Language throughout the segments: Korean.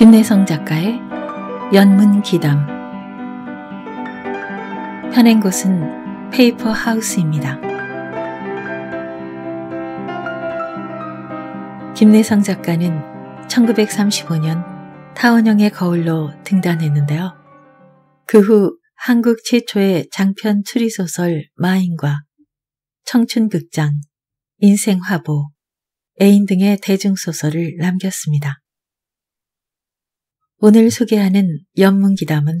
김내성 작가의 연문기담 현행 곳은 페이퍼 하우스입니다. 김내성 작가는 1935년 타원형의 거울로 등단했는데요. 그 후 한국 최초의 장편 추리소설 마인과 청춘극장, 인생화보, 애인 등의 대중소설을 남겼습니다. 오늘 소개하는 연문기담은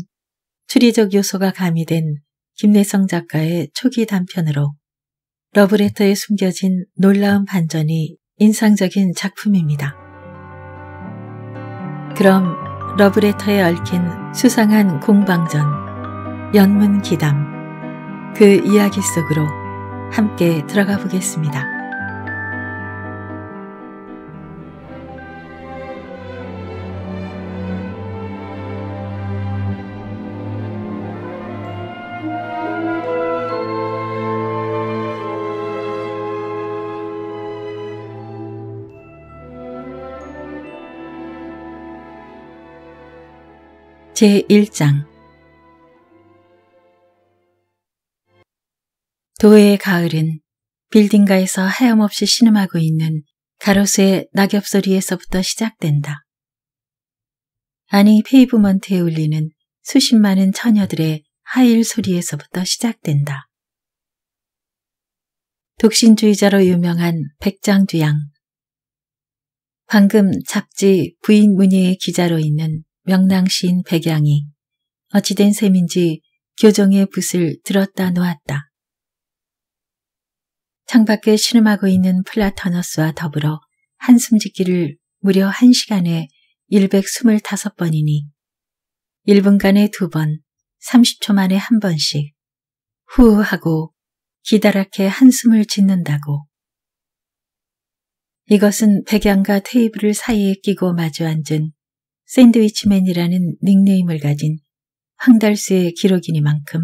추리적 요소가 가미된 김내성 작가의 초기 단편으로 러브레터에 숨겨진 놀라운 반전이 인상적인 작품입니다. 그럼 러브레터에 얽힌 수상한 공방전, 연문기담, 그 이야기 속으로 함께 들어가 보겠습니다. 제1장 도의 가을은 빌딩가에서 하염없이 신음하고 있는 가로수의 낙엽 소리에서부터 시작된다. 아니 페이브먼트에 울리는 수십 많은 처녀들의 하일 소리에서부터 시작된다. 독신주의자로 유명한 백장주양 방금 잡지 부인 문예의 기자로 있는 명랑신 백양이 어찌된 셈인지 교정의 붓을 들었다 놓았다. 창밖에 신음하고 있는 플라타너스와 더불어 한숨 짓기를 무려 1시간에 125번이니 1분간에 2번, 30초 만에 한 번씩 후하고 기다랗게 한숨을 짓는다고. 이것은 백양과 테이블 을 사이에 끼고 마주 앉은 샌드위치맨이라는 닉네임을 가진 황달수의 기록이니만큼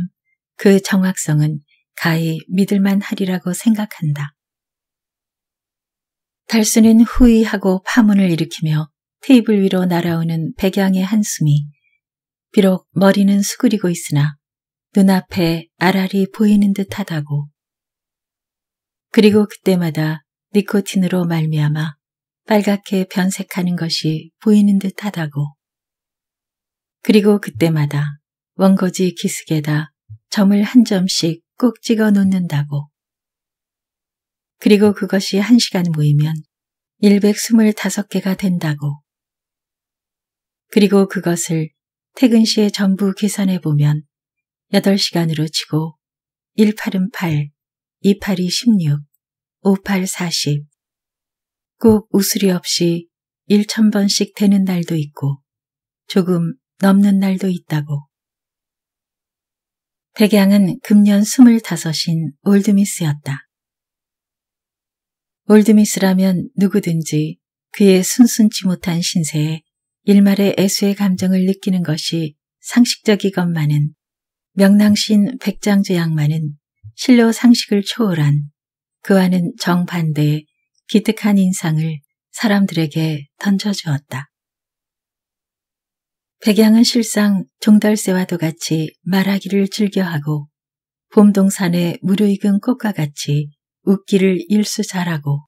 그 정확성은 가히 믿을만 하리라고 생각한다. 달수는 후이하고 파문을 일으키며 테이블 위로 날아오는 백양의 한숨이 비록 머리는 수그리고 있으나 눈앞에 알알이 보이는 듯하다고. 그리고 그때마다 니코틴으로 말미암아 빨갛게 변색하는 것이 보이는 듯 하다고. 그리고 그때마다 원고지 기스개다 점을 한 점씩 꼭 찍어 놓는다고. 그리고 그것이 한시간 모이면 125개가 된다고. 그리고 그것을 퇴근 시에 전부 계산해 보면 8시간으로 치고 18은 8, 28이 16, 58 40, 꼭웃으리 없이 1천번씩 되는 날도 있고 조금 넘는 날도 있다고. 백양은 금년 25인 올드미스였다. 올드미스라면 누구든지 그의 순순치 못한 신세에 일말의 애수의 감정을 느끼는 것이 상식적이건만은 명랑신 백장제 양만은 실로 상식을 초월한 그와는 정반대의 기특한 인상을 사람들에게 던져주었다. 백양은 실상 종달새와도 같이 말하기를 즐겨하고 봄동산의 무르익은 꽃과 같이 웃기를 일수잘하고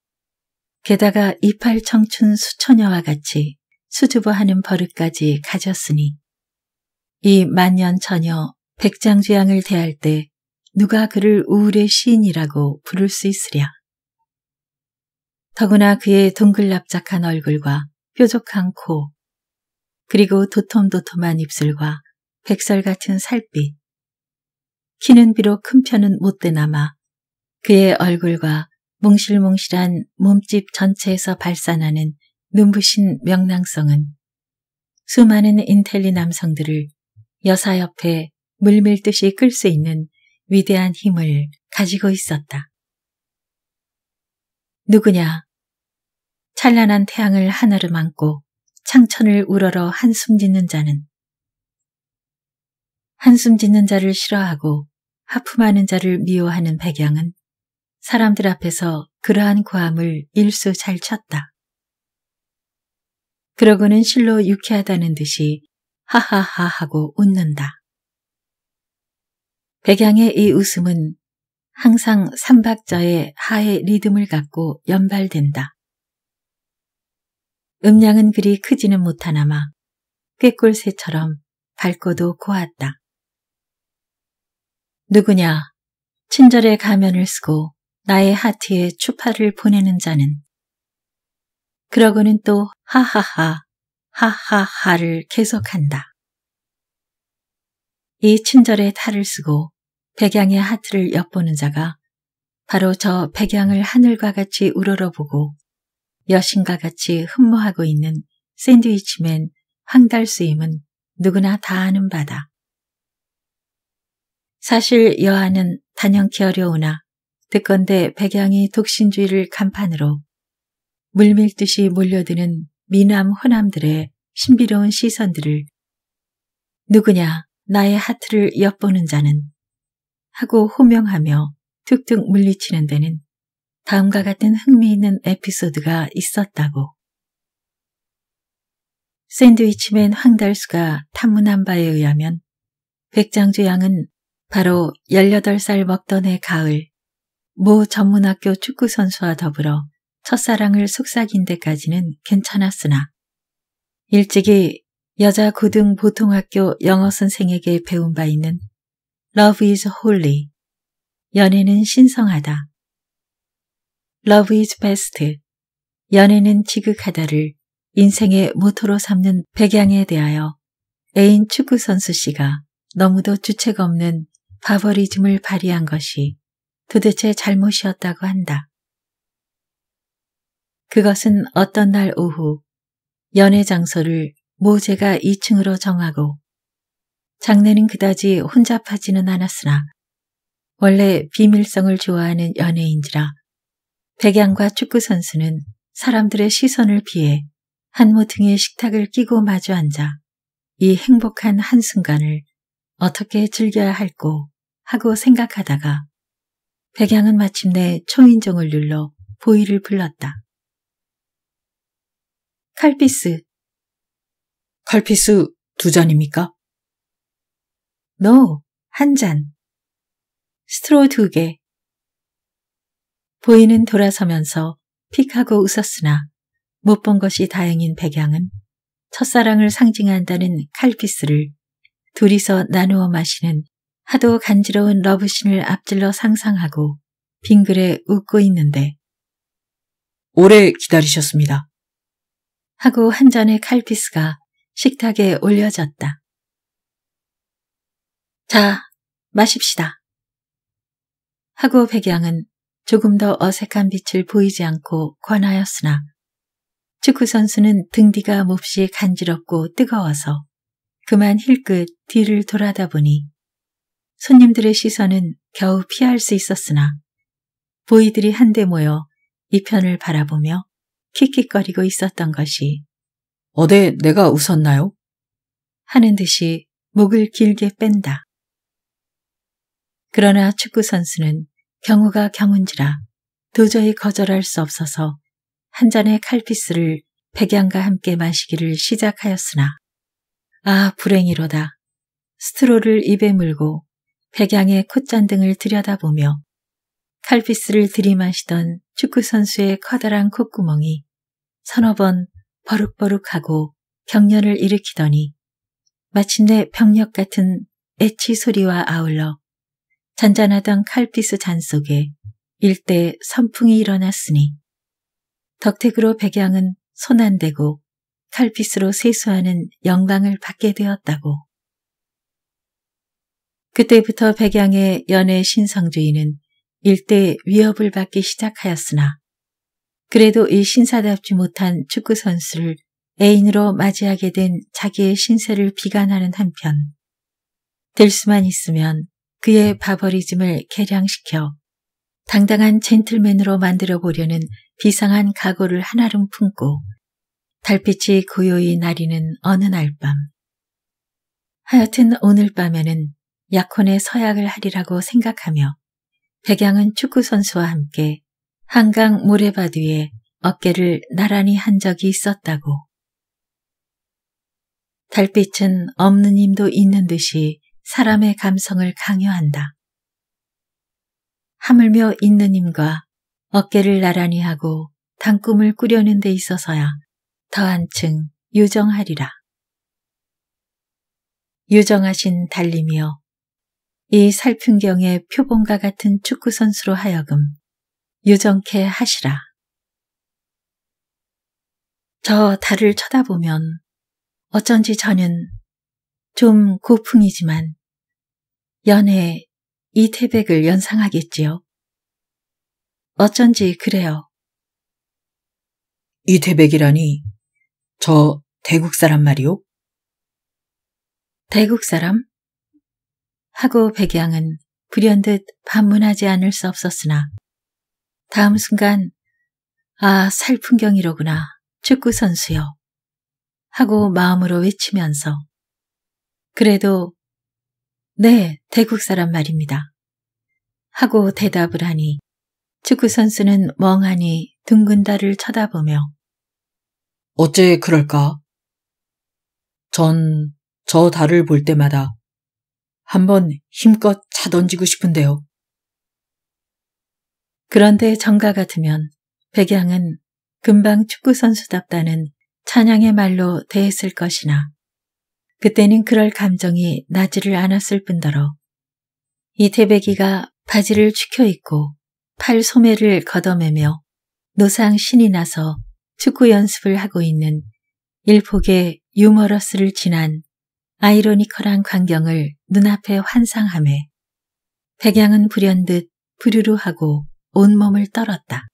게다가 이팔 청춘 수처녀와 같이 수줍어하는 버릇까지 가졌으니 이 만년처녀 백장지양을 대할 때 누가 그를 우울의 시인이라고 부를 수 있으랴. 더구나 그의 동글납작한 얼굴과 뾰족한 코, 그리고 도톰도톰한 입술과 백설 같은 살빛. 키는 비록 큰 편은 못되나마 그의 얼굴과 몽실몽실한 몸집 전체에서 발산하는 눈부신 명랑성은 수많은 인텔리 남성들을 여사 옆에 물밀듯이 끌 수 있는 위대한 힘을 가지고 있었다. 누구냐? 찬란한 태양을 하나름 안고 창천을 우러러 한숨 짓는 자는 한숨 짓는 자를 싫어하고 하품하는 자를 미워하는 백양은 사람들 앞에서 그러한 고함을 일수 잘 쳤다. 그러고는 실로 유쾌하다는 듯이 하하하 하고 웃는다. 백양의 이 웃음은 항상 삼박자의 하의 리듬을 갖고 연발된다. 음량은 그리 크지는 못하나마 꾀꼴새처럼 밝고도 고왔다. 누구냐? 친절의 가면을 쓰고 나의 하트에 추파를 보내는 자는 그러고는 또 하하하, 하하하를 계속한다. 이 친절의 탈을 쓰고 백양의 하트를 엿보는 자가 바로 저 백양을 하늘과 같이 우러러보고 여신과 같이 흠모하고 있는 샌드위치맨 황달수임은 누구나 다 아는 바다. 사실 여하는 단연키 어려우나 듣건대 백양이 독신주의를 간판으로 물밀듯이 몰려드는 미남 호남들의 신비로운 시선들을 누구냐 나의 하트를 엿보는 자는 하고 호명하며 툭툭 물리치는 데는 다음과 같은 흥미있는 에피소드가 있었다고. 샌드위치맨 황달수가 탐문한 바에 의하면 백장주 양은 바로 18살 먹던 해 가을 모 전문학교 축구선수와 더불어 첫사랑을 속삭인 데까지는 괜찮았으나 일찍이 여자 고등 보통학교 영어 선생에게 배운 바 있는 Love is holy, 연애는 신성하다. Love is best. 연애는 지극하다를 인생의 모토로 삼는 백양에 대하여 애인 축구선수 씨가 너무도 주책 없는 바버리즘을 발휘한 것이 도대체 잘못이었다고 한다. 그것은 어떤 날 오후 연애 장소를 모제가 2층으로 정하고 장례는 그다지 혼잡하지는 않았으나 원래 비밀성을 좋아하는 연예인지라 백양과 축구 선수는 사람들의 시선을 피해 한모퉁이의 식탁을 끼고 마주 앉아 이 행복한 한순간을 어떻게 즐겨야 할꼬 하고 생각하다가 백양은 마침내 총인종을 눌러 보이를 불렀다. 칼피스 칼피스 두 잔입니까? no, 한 잔. 스트로 두 개, 보이는 돌아서면서 픽하고 웃었으나 못 본 것이 다행인 백양은 첫사랑을 상징한다는 칼피스를 둘이서 나누어 마시는 하도 간지러운 러브신을 앞질러 상상하고 빙글에 웃고 있는데 오래 기다리셨습니다. 하고 한 잔의 칼피스가 식탁에 올려졌다. 자, 마십시다. 하고 백양은 조금 더 어색한 빛을 보이지 않고 권하였으나 축구선수는 등 뒤가 몹시 간지럽고 뜨거워서 그만 힐끗 뒤를 돌아다 보니 손님들의 시선은 겨우 피할 수 있었으나 보이들이 한데 모여 이 편을 바라보며 킥킥거리고 있었던 것이 어데 내가 웃었나요? 하는 듯이 목을 길게 뺀다. 그러나 축구선수는 경우가 경운지라 도저히 거절할 수 없어서 한 잔의 칼피스를 백양과 함께 마시기를 시작하였으나 아 불행이로다. 스트로를 입에 물고 백양의 콧잔 등을 들여다보며 칼피스를 들이마시던 축구선수의 커다란 콧구멍이 서너 번 버룩버룩하고 경련을 일으키더니 마침내 병력 같은 애치 소리와 아울러 잔잔하던 칼피스 잔 속에 일대 선풍이 일어났으니 덕택으로 백양은 손안 대고 칼피스로 세수하는 영광을 받게 되었다고. 그때부터 백양의 연애 신성주의는 일대 위협을 받기 시작하였으나 그래도 이 신사답지 못한 축구선수를 애인으로 맞이하게 된 자기의 신세를 비관하는 한편 될 수만 있으면 그의 바버리즘을 개량시켜 당당한 젠틀맨으로 만들어 보려는 비상한 각오를 한아름 품고 달빛이 고요히 나리는 어느 날 밤. 하여튼 오늘 밤에는 약혼의 서약을 하리라고 생각하며 백양은 축구선수와 함께 한강 모래밭 위에 어깨를 나란히 한 적이 있었다고. 달빛은 없는 힘도 있는 듯이 사람의 감성을 강요한다. 하물며 있는 힘과 어깨를 나란히 하고 단꿈을 꾸려는 데 있어서야 더한층 유정하리라. 유정하신 달님이여이 살풍경의 표본과 같은 축구선수로 하여금 유정케 하시라. 저 달을 쳐다보면 어쩐지 저는 좀 고풍이지만 연애 이태백을 연상하겠지요. 어쩐지 그래요. 이태백이라니 저 대국 사람 말이오? 대국 사람? 하고 백양은 불현듯 반문하지 않을 수 없었으나 다음 순간 아 살풍경이로구나 축구 선수요 하고 마음으로 외치면서 그래도 네, 대국 사람 말입니다. 하고 대답을 하니 축구선수는 멍하니 둥근 달을 쳐다보며 어째 그럴까? 전 저 달을 볼 때마다 한 번 힘껏 차 던지고 싶은데요. 그런데 정가 같으면 백양은 금방 축구선수답다는 찬양의 말로 대했을 것이나 그때는 그럴 감정이 나지를 않았을 뿐더러 이태백이가 바지를 축혀입고 팔 소매를 걷어매며 노상 신이 나서 축구 연습을 하고 있는 일폭의 유머러스를 지난 아이러니컬한 광경을 눈앞에 환상함에 백양은 불현듯 부르르하고 온몸을 떨었다.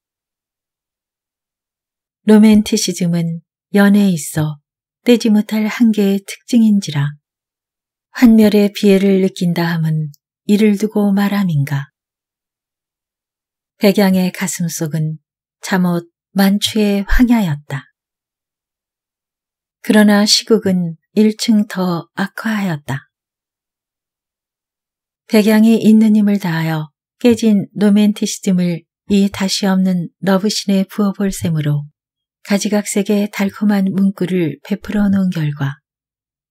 로맨티시즘은 연애에 있어 떼지 못할 한계의 특징인지라. 환멸의 비애를 느낀다 함은 이를 두고 말함인가. 백양의 가슴속은 잠옷 만추의 황야였다. 그러나 시국은 1층 더 악화하였다. 백양이 있는 힘을 다하여 깨진 로맨티시즘을 이 다시 없는 러브신에 부어볼 셈으로 가지각색의 달콤한 문구를 베풀어 놓은 결과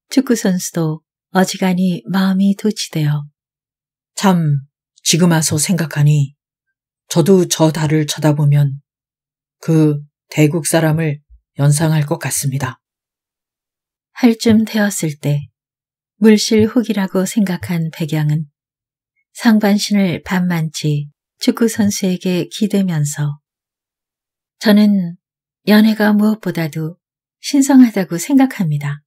축구선수도 어지간히 마음이 도치되어참 지금 와서 생각하니 저도 저 달을 쳐다보면 그 대국 사람을 연상할 것 같습니다. 할쯤 되었을 때 물실 혹이라고 생각한 백양은 상반신을 반만치 축구선수에게 기대면서 저는 연애가 무엇보다도 신성하다고 생각합니다.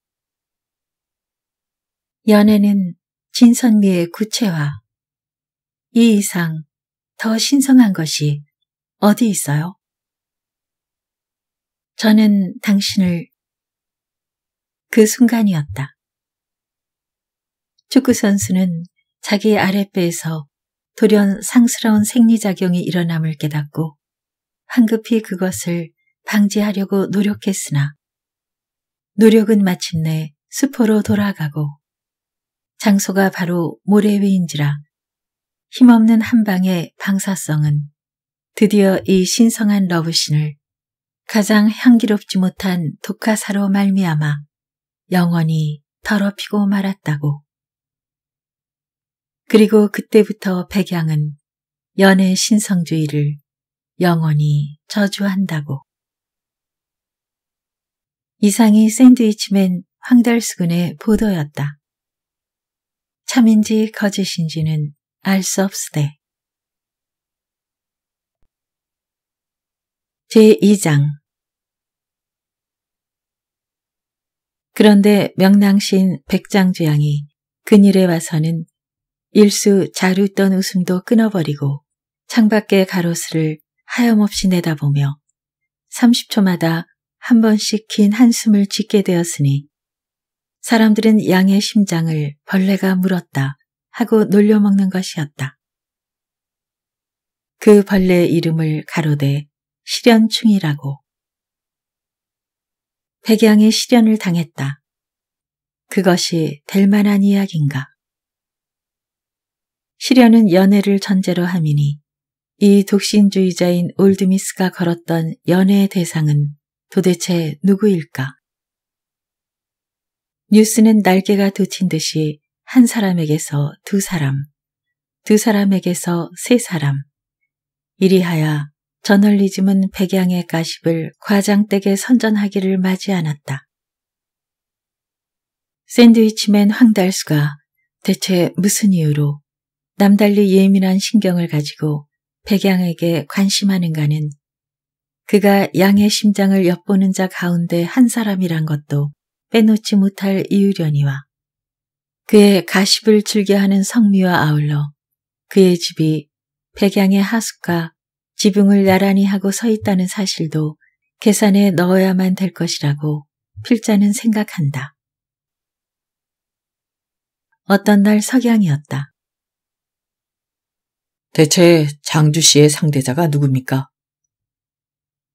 연애는 진선미의 구체화, 이 이상 더 신성한 것이 어디 있어요? 저는 당신을 그 순간이었다. 축구선수는 자기 아랫배에서 돌연 상스러운 생리작용이 일어남을 깨닫고 황급히 그것을 방지하려고 노력했으나 노력은 마침내 수포로 돌아가고 장소가 바로 모래 위인지라 힘없는 한방의 방사성은 드디어 이 신성한 러브신을 가장 향기롭지 못한 독화사로 말미암아 영원히 더럽히고 말았다고. 그리고 그때부터 백양은 연애 신성주의를 영원히 저주한다고. 이상이 샌드위치맨 황달수근의 보도였다. 참인지 거짓인지는 알 수 없으되 제2장 그런데 명랑신 백장주양이 그일에 와서는 일수 자루던 웃음도 끊어버리고 창밖의 가로수를 하염없이 내다보며 30초마다 한 번씩 긴 한숨을 짓게 되었으니 사람들은 양의 심장을 벌레가 물었다 하고 놀려먹는 것이었다. 그 벌레의 이름을 가로되 시련충이라고 백양이 시련을 당했다. 그것이 될 만한 이야기인가? 시련은 연애를 전제로 함이니 이 독신주의자인 올드미스가 걸었던 연애의 대상은 도대체 누구일까? 뉴스는 날개가 돋친 듯이 한 사람에게서 두 사람, 두 사람에게서 세 사람. 이리하여 저널리즘은 백양의 가십을 과장되게 선전하기를 맞이 않았다. 샌드위치맨 황달수가 대체 무슨 이유로 남달리 예민한 신경을 가지고 백양에게 관심하는가는 그가 양의 심장을 엿보는 자 가운데 한 사람이란 것도 빼놓지 못할 이유려니와 그의 가십을 즐겨하는 성미와 아울러 그의 집이 백양의 하숙과 지붕을 나란히 하고 서 있다는 사실도 계산에 넣어야만 될 것이라고 필자는 생각한다. 어떤 날 석양이었다. 대체 장주 씨의 상대자가 누굽니까?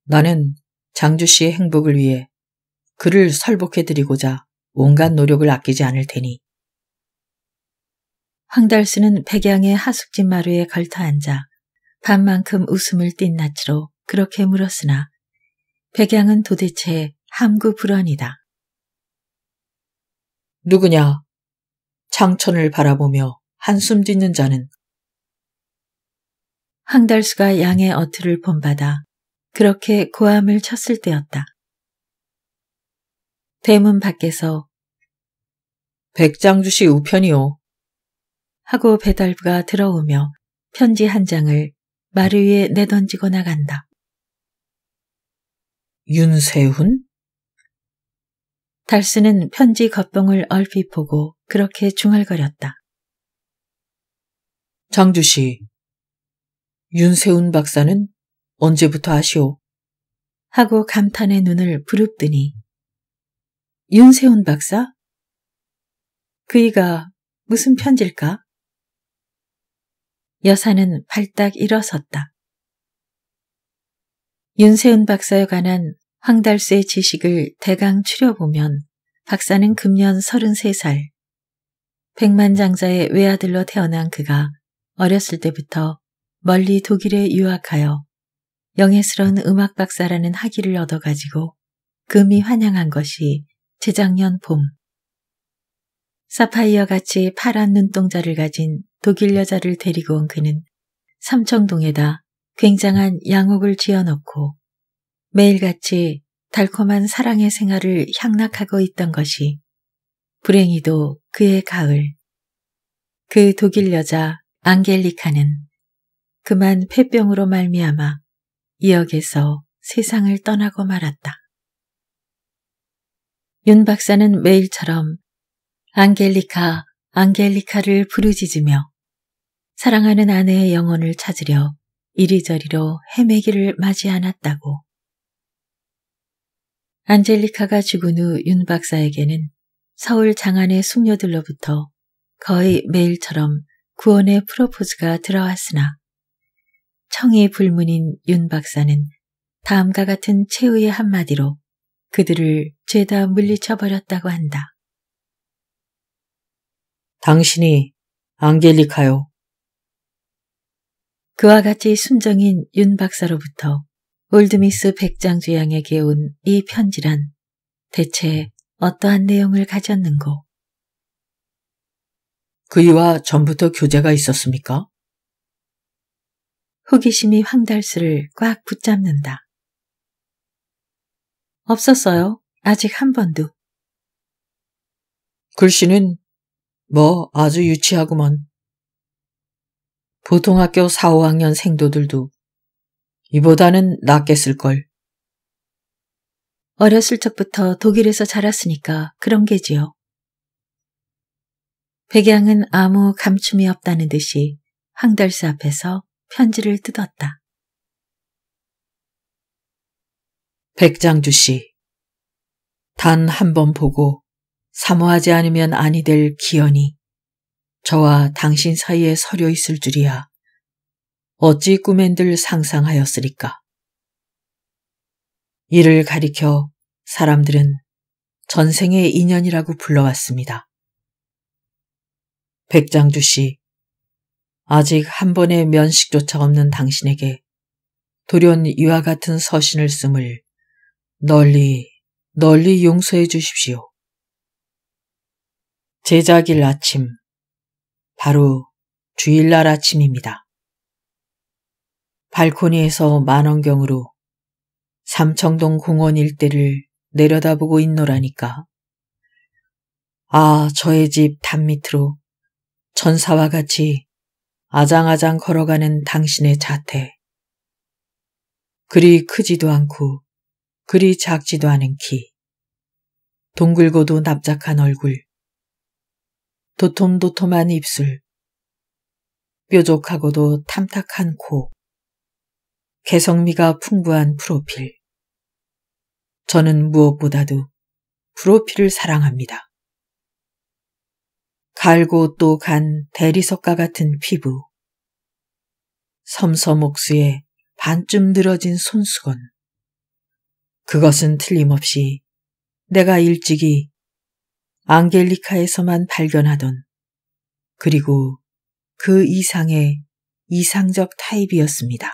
나는 장주 씨의 행복을 위해 그를 설복해드리고자 온갖 노력을 아끼지 않을 테니. 황달수는 백양의 하숙집 마루에 걸터앉아 반만큼 웃음을 띤 낯으로 그렇게 물었으나 백양은 도대체 함구 불안이다. 누구냐? 장천을 바라보며 한숨 짓는 자는 황달수가 양의 어투를 본받아 그렇게 고함을 쳤을 때였다. 대문 밖에서 백장주 시 우편이요. 하고 배달부가 들어오며 편지 한 장을 마루 위에 내던지고 나간다. 윤세훈? 달스는 편지 겉봉을 얼핏 보고 그렇게 중얼거렸다. 장주 씨, 윤세훈 박사는 언제부터 아시오 하고 감탄의 눈을 부릅뜨니 윤세훈 박사? 그이가 무슨 편지일까 여사는 발딱 일어섰다. 윤세훈 박사에 관한 황달수의 지식을 대강 추려보면 박사는 금년 33살, 백만장자의 외아들로 태어난 그가 어렸을 때부터 멀리 독일에 유학하여 영예스러운 음악 박사라는 학위를 얻어가지고 금이 환영한 것이 재작년 봄. 사파이어 같이 파란 눈동자를 가진 독일 여자를 데리고 온 그는 삼청동에다 굉장한 양옥을 지어놓고 매일같이 달콤한 사랑의 생활을 향락하고 있던 것이 불행히도 그의 가을. 그 독일 여자 앙겔리카는 그만 폐병으로 말미암아 이 역에서 세상을 떠나고 말았다. 윤 박사는 매일처럼 안겔리카안겔리카를 부르짖으며 사랑하는 아내의 영혼을 찾으려 이리저리로 헤매기를 맞이 않았다고. 안젤리카가 죽은 후 윤 박사에게는 서울 장안의 숙녀들로부터 거의 매일처럼 구원의 프로포즈가 들어왔으나 청의 불문인 윤 박사는 다음과 같은 최후의 한마디로 그들을 죄다 물리쳐버렸다고 한다. 당신이 안겔리카요. 그와 같이 순정인 윤 박사로부터 올드미스 백장주 양에게 온 이 편지란 대체 어떠한 내용을 가졌는고? 그이와 전부터 교제가 있었습니까? 호기심이 황달수를 꽉 붙잡는다. 없었어요. 아직 한 번도. 글씨는 뭐 아주 유치하구먼. 보통 학교 4, 5학년 생도들도 이보다는 낫겠을걸. 어렸을 적부터 독일에서 자랐으니까 그런 게지요. 백양은 아무 감춤이 없다는 듯이 황달수 앞에서 편지를 뜯었다. 백장주 씨, 단 한 번 보고 사모하지 않으면 아니 될 기연이 저와 당신 사이에 서려 있을 줄이야. 어찌 꿈엔들 상상하였으리까. 이를 가리켜 사람들은 전생의 인연이라고 불러왔습니다. 백장주 씨, 아직 한 번의 면식조차 없는 당신에게 돌연 이와 같은 서신을 쓰을 널리 널리 용서해 주십시오. 제작일 아침 바로 주일날 아침입니다. 발코니에서 만원경으로 삼청동 공원 일대를 내려다보고 있노라니까. 아, 저의 집 단 밑으로 전사와 같이 아장아장 걸어가는 당신의 자태. 그리 크지도 않고 그리 작지도 않은 키. 동글고도 납작한 얼굴. 도톰도톰한 입술. 뾰족하고도 탐탁한 코. 개성미가 풍부한 프로필. 저는 무엇보다도 프로필을 사랑합니다. 갈고 또 간대리석과 같은 피부. 섬서목수에 반쯤 늘어진 손수건. 그것은 틀림없이 내가 일찍이 앙겔리카에서만 발견하던 그리고 그 이상의 이상적 타입이었습니다.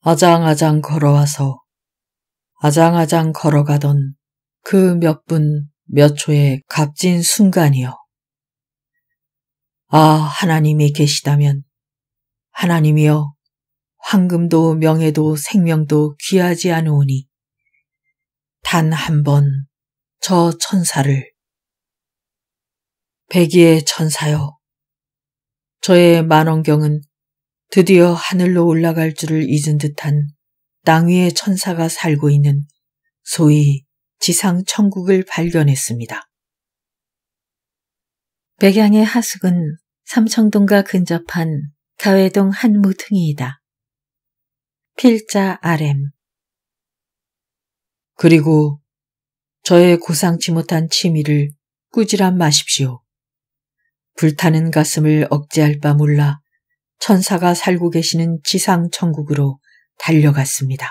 아장아장 걸어와서 아장아장 걸어가던 그몇분 몇 초의 값진 순간이요. 아, 하나님이 계시다면, 하나님이여, 황금도 명예도 생명도 귀하지 않으오니, 단 한 번 저 천사를, 백의의 천사여, 저의 만원경은 드디어 하늘로 올라갈 줄을 잊은 듯한 땅 위의 천사가 살고 있는 소위 지상 천국을 발견했습니다. 백양의 하숙은 삼청동과 근접한 가외동한무퉁이이다 필자 RM 그리고 저의 고상치 못한 취미를 꾸지람 마십시오. 불타는 가슴을 억제할 바 몰라 천사가 살고 계시는 지상 천국으로 달려갔습니다.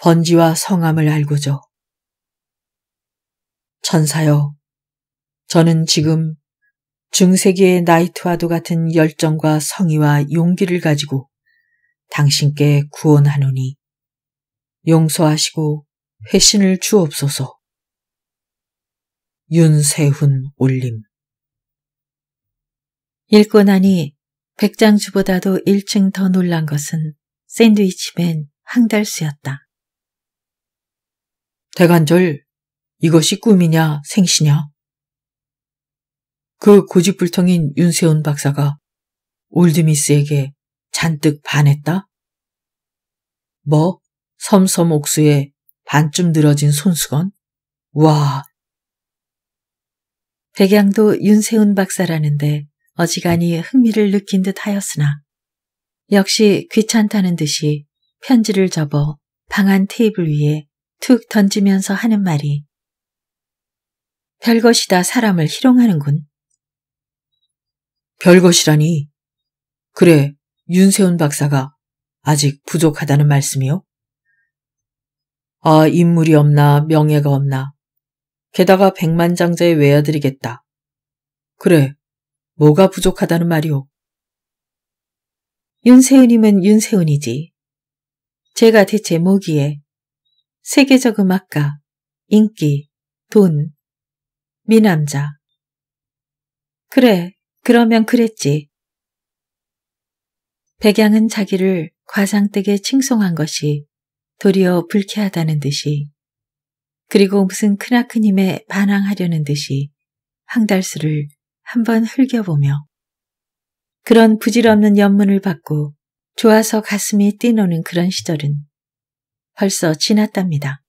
번지와 성함을 알고죠. 천사여 저는 지금 중세기의 나이트와도 같은 열정과 성의와 용기를 가지고 당신께 구원하노니 용서하시고 회신을 주옵소서. 윤세훈 올림 읽고 나니 백장주보다도 1층 더 놀란 것은 샌드위치맨 황달수였다 대관절 이것이 꿈이냐 생시냐? 그 고집불통인 윤세훈 박사가 올드미스에게 잔뜩 반했다? 뭐? 섬섬 옥수에 반쯤 늘어진 손수건? 와! 백양도 윤세훈 박사라는데 어지간히 흥미를 느낀 듯 하였으나 역시 귀찮다는 듯이 편지를 접어 방안 테이블 위에 툭 던지면서 하는 말이 별것이 다 사람을 희롱하는군. 별것이라니. 그래, 윤세훈 박사가 아직 부족하다는 말씀이요? 아, 인물이 없나, 명예가 없나. 게다가 백만장자의외아들이겠다 그래, 뭐가 부족하다는 말이오? 윤세은이면윤세은이지 제가 대체 뭐기에 세계적 음악가, 인기, 돈, 미남자. 그래, 그러면 그랬지. 백양은 자기를 과장되게 칭송한 것이 도리어 불쾌하다는 듯이 그리고 무슨 크나크님에 반항하려는 듯이 황달수를 한번 흘겨보며 그런 부질없는 연문을 받고 좋아서 가슴이 뛰노는 그런 시절은 벌써 지났답니다.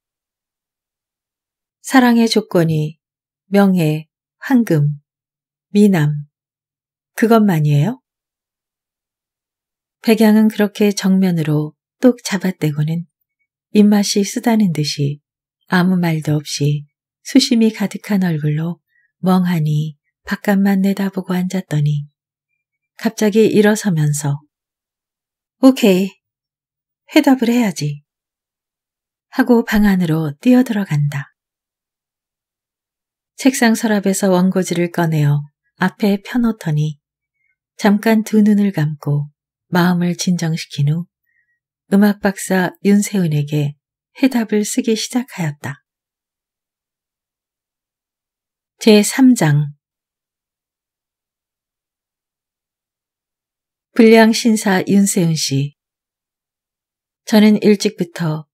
사랑의 조건이 명예, 황금, 미남. 그것만이에요? 백양은 그렇게 정면으로 똑 잡아떼고는 입맛이 쓰다는 듯이 아무 말도 없이 수심이 가득한 얼굴로 멍하니 바깥만 내다보고 앉았더니 갑자기 일어서면서 오케이. 회답을 해야지. 하고 방 안으로 뛰어들어간다. 책상 서랍에서 원고지를 꺼내어 앞에 펴놓더니 잠깐 두 눈을 감고 마음을 진정시킨 후 음악 박사 윤세훈에게 해답을 쓰기 시작하였다. 제3장 불량신사 윤세훈 씨 저는 일찍부터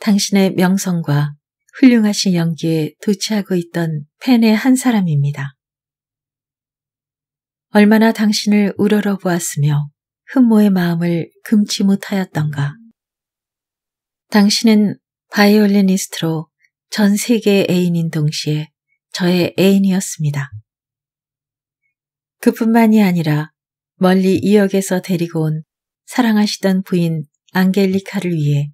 당신의 명성과 훌륭하신 연기에 도취하고 있던 팬의 한 사람입니다. 얼마나 당신을 우러러 보았으며 흠모의 마음을 금치 못하였던가. 당신은 바이올리니스트로 전 세계의 애인인 동시에 저의 애인이었습니다. 그뿐만이 아니라 멀리 이역에서 데리고 온 사랑하시던 부인 앙겔리카를 위해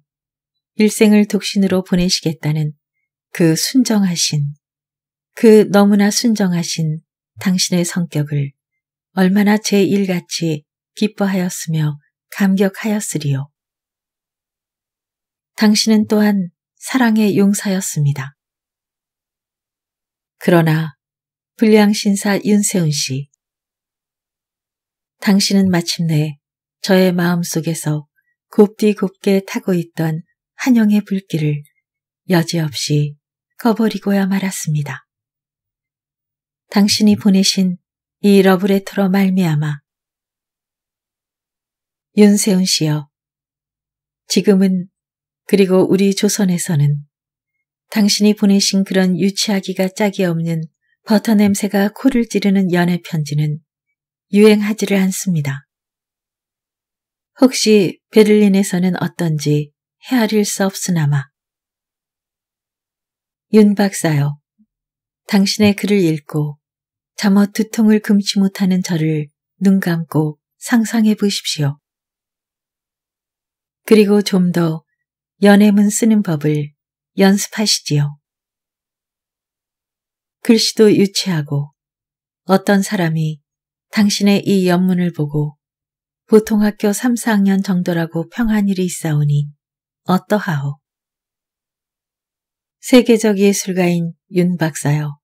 일생을 독신으로 보내시겠다는 그 순정하신, 그 너무나 순정하신 당신의 성격을 얼마나 제 일같이 기뻐하였으며 감격하였으리요. 당신은 또한 사랑의 용사였습니다. 그러나 불량신사 윤세훈 씨, 당신은 마침내 저의 마음속에서 곱디곱게 타고 있던 환영의 불길을 여지없이 거버리고야 말았습니다. 당신이 보내신 이 러브레터로 말미암아 윤세훈 씨여 지금은 그리고 우리 조선에서는 당신이 보내신 그런 유치하기가 짝이 없는 버터 냄새가 코를 찌르는 연애 편지는 유행하지를 않습니다. 혹시 베를린에서는 어떤지 헤아릴 수 없으나마 윤 박사요. 당신의 음. 글을 읽고 잠옷 두통을 금치 못하는 저를 눈 감고 상상해 보십시오. 그리고 좀 더 연애문 쓰는 법을 연습하시지요. 글씨도 유치하고 어떤 사람이 당신의 이 연문을 보고 보통 학교 3, 4학년 정도라고 평한 일이 있사오니 어떠하오? 세계적 예술가인 윤 박사요.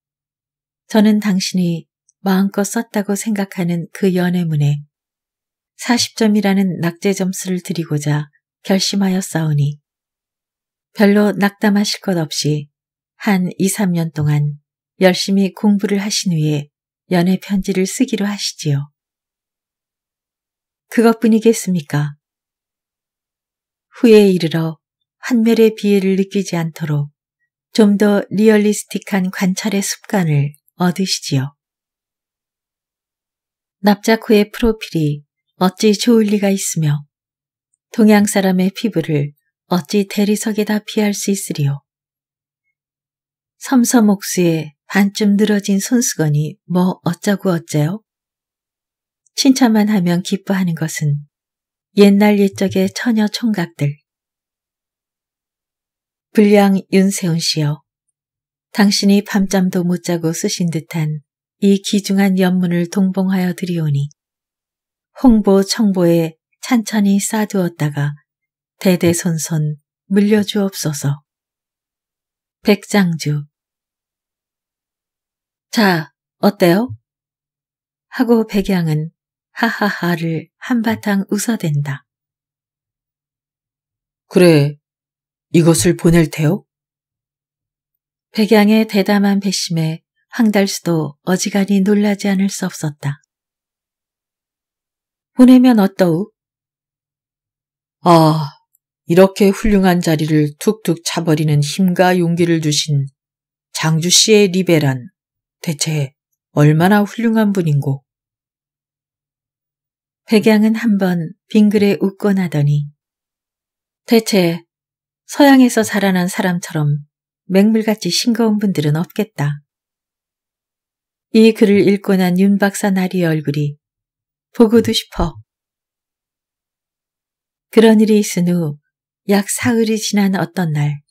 저는 당신이 마음껏 썼다고 생각하는 그 연애문에 40점이라는 낙제 점수를 드리고자 결심하여 싸우니 별로 낙담하실 것 없이 한 2, 3년 동안 열심히 공부를 하신 후에 연애 편지를 쓰기로 하시지요. 그것뿐이겠습니까? 후에 이르러 환멸의 비애를 느끼지 않도록 좀더 리얼리스틱한 관찰의 습관을 얻으시지요. 납작후의 프로필이 어찌 좋을 리가 있으며 동양 사람의 피부를 어찌 대리석에다 피할수 있으리요. 섬섬옥수에 반쯤 늘어진 손수건이 뭐 어쩌고 어째요? 칭찬만 하면 기뻐하는 것은 옛날 옛적의 처녀 총각들, 불량 윤세훈 씨요. 당신이 밤잠도 못 자고 쓰신 듯한 이 귀중한 연문을 동봉하여 드리오니 홍보 청보에 찬찬히 쌓두었다가 대대손손 물려주옵소서. 백장주 자, 어때요? 하고 백양은 하하하를 한바탕 웃어댄다. 그래, 이것을 보낼 테오? 백양의 대담한 배심에 황달수도 어지간히 놀라지 않을 수 없었다. 보내면 어떠우? 아, 이렇게 훌륭한 자리를 툭툭 차버리는 힘과 용기를 주신 장주 씨의 리베란 대체 얼마나 훌륭한 분인고. 백양은 한번 빙그레 웃고 나더니 대체 서양에서 자라난 사람처럼 맹물같이 싱거운 분들은 없겠다. 이 글을 읽고 난 윤 박사 나리의 얼굴이 보고도 싶어. 그런 일이 있은 후 약 사흘이 지난 어떤 날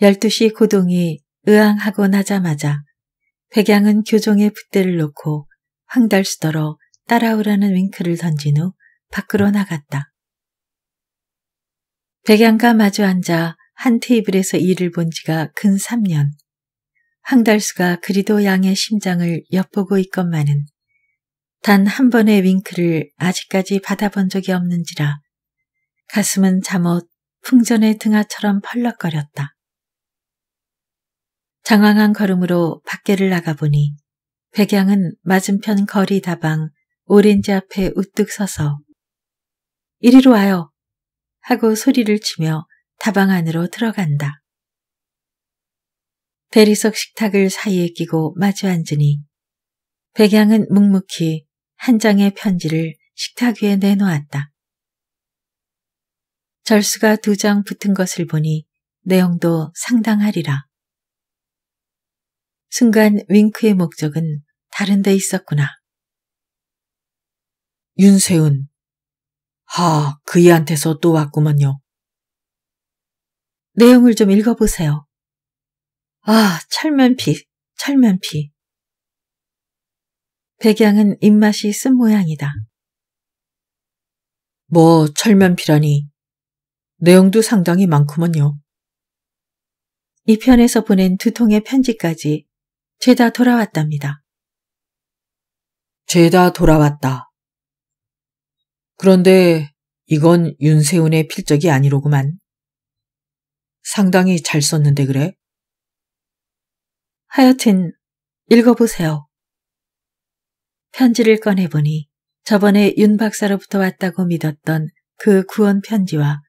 12시 고동이 의항하고 나자마자 백양은 교종의 붓대를 놓고 황달수더러 따라오라는 윙크를 던진 후 밖으로 나갔다. 백양과 마주 앉아 한 테이블에서 일을 본 지가 근 3년. 황달수가 그리도 양의 심장을 엿보고 있건만은 단 한 번의 윙크를 아직까지 받아본 적이 없는지라 가슴은 잠옷 풍전의 등하처럼 펄럭거렸다. 장황한 걸음으로 밖에를 나가보니 백양은 맞은편 거리 다방 오렌지 앞에 우뚝 서서 이리로 와요. 하고 소리를 치며 다방 안으로 들어간다. 대리석 식탁을 사이에 끼고 마주 앉으니 백양은 묵묵히 한 장의 편지를 식탁 위에 내놓았다. 절수가 두 장 붙은 것을 보니 내용도 상당하리라. 순간 윙크의 목적은 다른 데 있었구나. 윤세훈, 하, 그이한테서 또 왔구만요. 내용을 좀 읽어보세요. 아, 철면피, 철면피. 백양은 입맛이 쓴 모양이다. 뭐, 철면피라니. 내용도 상당히 많구먼요. 이 편에서 보낸 두 통의 편지까지 죄다 돌아왔답니다. 죄다 돌아왔다. 그런데 이건 윤세훈의 필적이 아니로구만. 상당히 잘 썼는데 그래? 하여튼 읽어보세요. 편지를 꺼내보니 저번에 윤 박사로부터 왔다고 믿었던 그 구원 편지와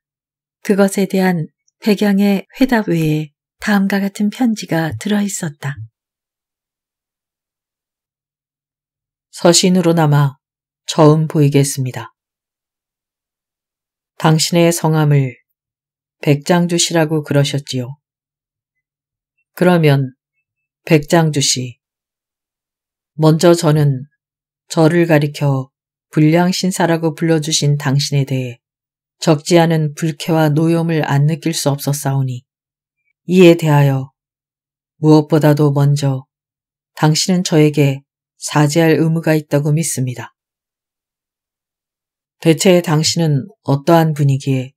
그것에 대한 배경의 회답 외에 다음과 같은 편지가 들어있었다. 서신으로 남아 처음 보이겠습니다. 당신의 성함을 백장주 시라고 그러셨지요. 그러면 백장주 시 먼저 저는 저를 가리켜 불량신사라고 불러주신 당신에 대해 적지 않은 불쾌와 노염을 안 느낄 수 없었사오니 이에 대하여 무엇보다도 먼저 당신은 저에게 사죄할 의무가 있다고 믿습니다. 대체 당신은 어떠한 분위기에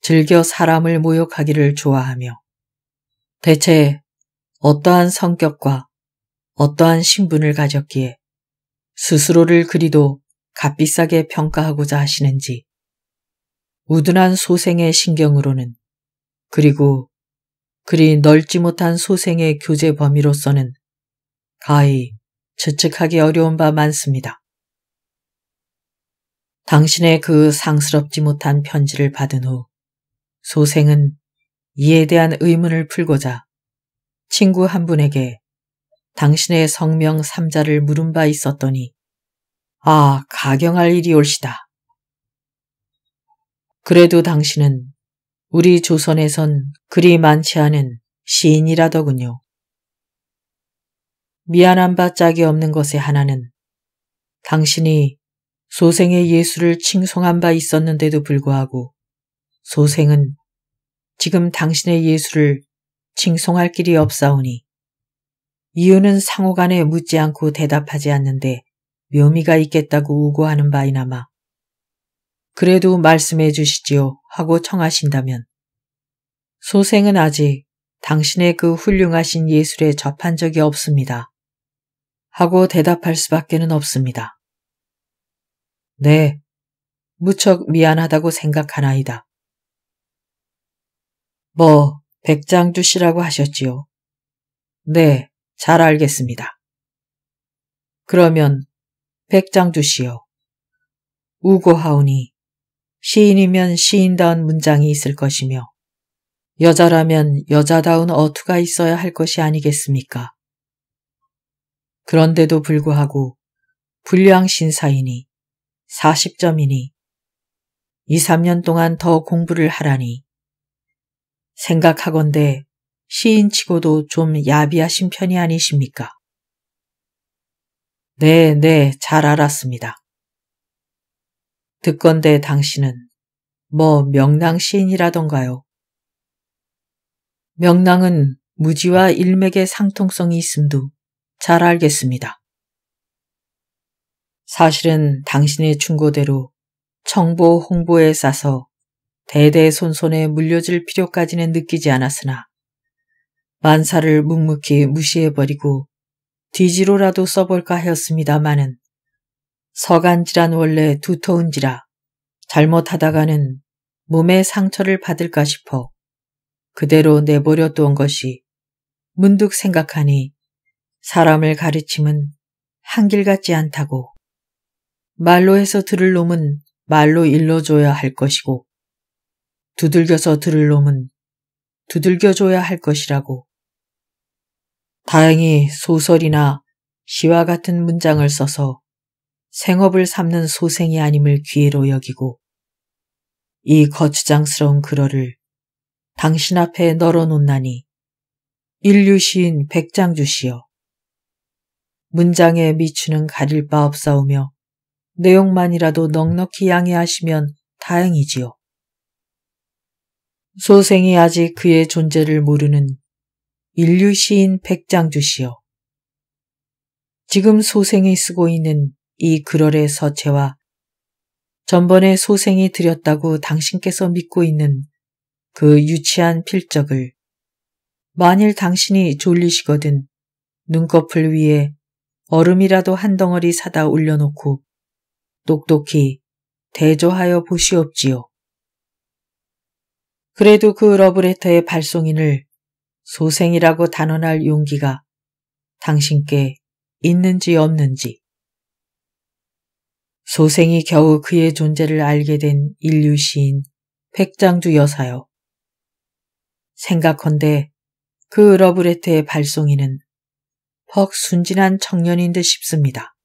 즐겨 사람을 모욕하기를 좋아하며 대체 어떠한 성격과 어떠한 신분을 가졌기에 스스로를 그리도 값비싸게 평가하고자 하시는지 우둔한 소생의 신경으로는 그리고 그리 넓지 못한 소생의 교제 범위로서는 가히 추측하기 어려운 바 많습니다. 당신의 그 상스럽지 못한 편지를 받은 후 소생은 이에 대한 의문을 풀고자 친구 한 분에게 당신의 성명 3자를 물은 바 있었더니 아, 가경할 일이 올시다. 그래도 당신은 우리 조선에선 그리 많지 않은 시인이라더군요. 미안한 바 짝이 없는 것의 하나는 당신이 소생의 예수를 칭송한 바 있었는데도 불구하고 소생은 지금 당신의 예수를 칭송할 길이 없사오니 이유는 상호간에 묻지 않고 대답하지 않는데 묘미가 있겠다고 우고하는 바이나마 그래도 말씀해 주시지요 하고 청하신다면 소생은 아직 당신의 그 훌륭하신 예술에 접한 적이 없습니다. 하고 대답할 수밖에는 없습니다. 네, 무척 미안하다고 생각하나이다. 뭐, 백장주 씨라고 하셨지요. 네, 잘 알겠습니다. 그러면 백장주 씨요. 우고하오니 시인이면 시인다운 문장이 있을 것이며 여자라면 여자다운 어투가 있어야 할 것이 아니겠습니까? 그런데도 불구하고 불량 신사이니 40점이니 2, 3년 동안 더 공부를 하라니 생각하건대 시인치고도 좀 야비하신 편이 아니십니까? 네, 네, 잘 알았습니다. 듣건대 당신은 뭐 명랑 시인이라던가요? 명랑은 무지와 일맥의 상통성이 있음도 잘 알겠습니다. 사실은 당신의 충고대로 청보 홍보에 싸서 대대손손에 물려질 필요까지는 느끼지 않았으나 만사를 묵묵히 무시해버리고 뒤지로라도 써볼까 하였습니다마는 서간질환 원래 두터운지라 잘못하다가는 몸에 상처를 받을까 싶어 그대로 내버려두온 것이 문득 생각하니 사람을 가르침은 한결같지 않다고 말로 해서 들을 놈은 말로 일러줘야 할 것이고 두들겨서 들을 놈은 두들겨줘야 할 것이라고. 다행히 소설이나 시와 같은 문장을 써서 생업을 삼는 소생이 아님을 기회로 여기고 이 거추장스러운 글어를 당신 앞에 널어놓나니 인류시인 백장주시여 문장에 미추는 가릴 바 없사오며 내용만이라도 넉넉히 양해하시면 다행이지요. 소생이 아직 그의 존재를 모르는 인류 시인 백장주 시요 지금 소생이 쓰고 있는 이 글월의 서체와 전번에 소생이 드렸다고 당신께서 믿고 있는 그 유치한 필적을 만일 당신이 졸리시거든 눈꺼풀 위에 얼음이라도 한 덩어리 사다 올려놓고 똑똑히 대조하여 보시옵지요. 그래도 그 러브레터의 발송인을 소생이라고 단언할 용기가 당신께 있는지 없는지. 소생이 겨우 그의 존재를 알게 된 인류 시인 백장주 여사요. 생각컨데그 러브레터의 발송인은 퍽 순진한 청년인 듯 싶습니다.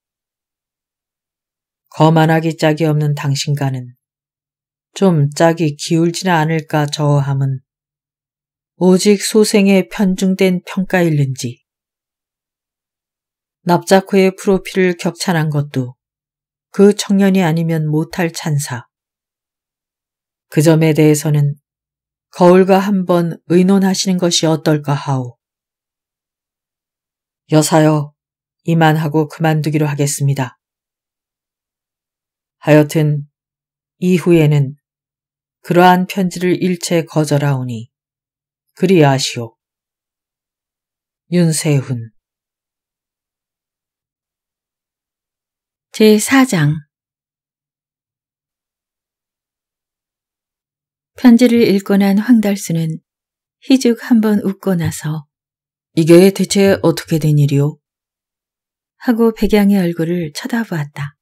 거만하기 짝이 없는 당신과는 좀 짝이 기울지는 않을까 저함은 어 오직 소생에 편중된 평가일는지 납작후의 프로필을 격찬한 것도 그 청년이 아니면 못할 찬사. 그 점에 대해서는 거울과 한번 의논하시는 것이 어떨까 하오. 여사여, 이만하고 그만두기로 하겠습니다. 하여튼 이후에는 그러한 편지를 일체 거절하오니 그리 아시오. 윤세훈 제4장 편지를 읽고 난 황달수는 희죽 한번 웃고 나서 이게 대체 어떻게 된 일이오? 하고 백양의 얼굴을 쳐다보았다.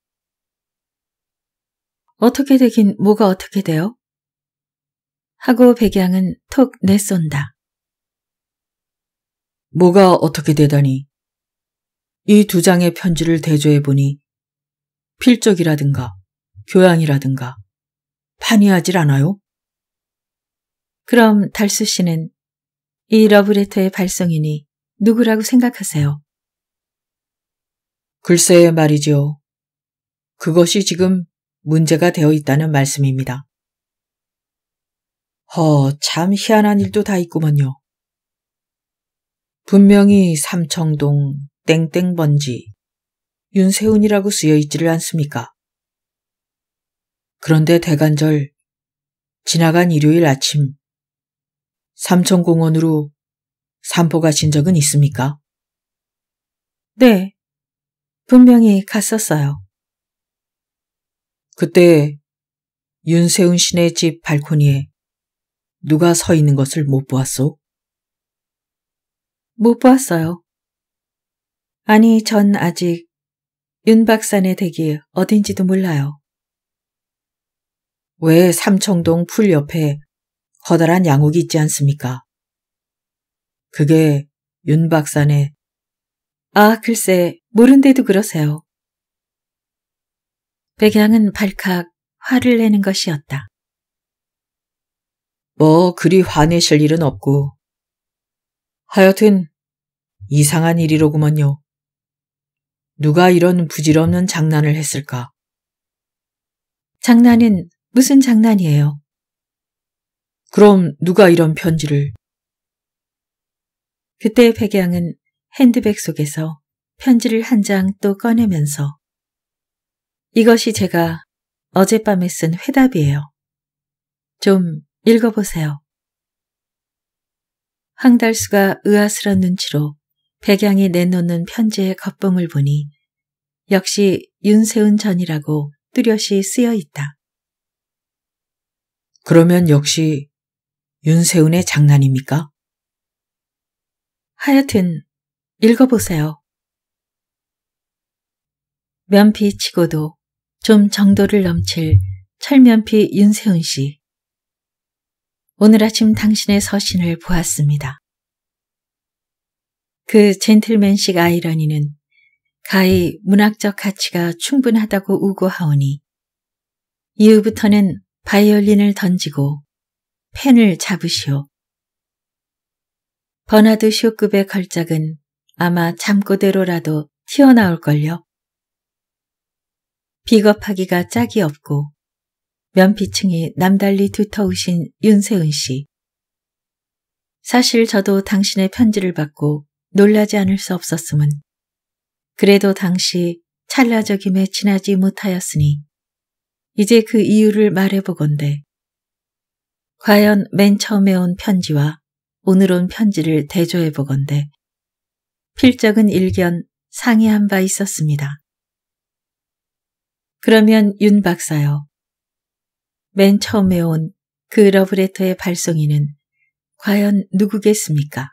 어떻게 되긴 뭐가 어떻게 돼요? 하고 백양은 톡 내쏜다. 뭐가 어떻게 되다니. 이 두 장의 편지를 대조해보니 필적이라든가 교양이라든가 판이하질 않아요? 그럼 달수 씨는 이 러브레터의 발송인이 누구라고 생각하세요? 글쎄 말이지요. 그것이 지금 문제가 되어 있다는 말씀입니다. 허, 참 희한한 네. 일도 다 있구먼요. 분명히 삼청동 땡땡번지 윤세훈이라고 쓰여 있지를 않습니까? 그런데 대간절 지나간 일요일 아침 삼청공원으로 산포 가신 적은 있습니까? 네, 분명히 갔었어요. 그때 윤세훈 씨네 집 발코니에 누가 서 있는 것을 못 보았소? 못 보았어요. 아니, 전 아직 윤박사네 댁이 어딘지도 몰라요. 왜 삼청동 풀 옆에 커다란 양옥이 있지 않습니까? 그게 윤박사네 아, 글쎄, 모른데도 그러세요. 백양은 발칵 화를 내는 것이었다. 뭐 그리 화내실 일은 없고. 하여튼 이상한 일이로구먼요. 누가 이런 부질없는 장난을 했을까? 장난은 무슨 장난이에요? 그럼 누가 이런 편지를? 그때 백양은 핸드백 속에서 편지를 한 장 또 꺼내면서 이것이 제가 어젯밤에 쓴 회답이에요. 좀 읽어보세요. 황달수가 의아스런 눈치로 백양이 내놓는 편지의 겉봉을 보니 역시 윤세운 전이라고 뚜렷이 쓰여 있다. 그러면 역시 윤세운의 장난입니까? 하여튼 읽어보세요. 면피치고도 좀 정도를 넘칠 철면피 윤세훈 씨. 오늘 아침 당신의 서신을 보았습니다. 그 젠틀맨식 아이러니는 가히 문학적 가치가 충분하다고 우고하오니 이후부터는 바이올린을 던지고 펜을 잡으시오. 버나드 쇼급의 걸작은 아마 잠꼬대로라도 튀어나올걸요. 비겁하기가 짝이 없고 면피층이 남달리 두터우신 윤세은 씨. 사실 저도 당신의 편지를 받고 놀라지 않을 수 없었음은 그래도 당시 찰나적임에 지나지 못하였으니 이제 그 이유를 말해보건대 과연 맨 처음에 온 편지와 오늘 온 편지를 대조해보건대 필적은 일견 상의한바 있었습니다. 그러면 윤 박사요. 맨 처음에 온 그 러브레터의 발송인은 과연 누구겠습니까?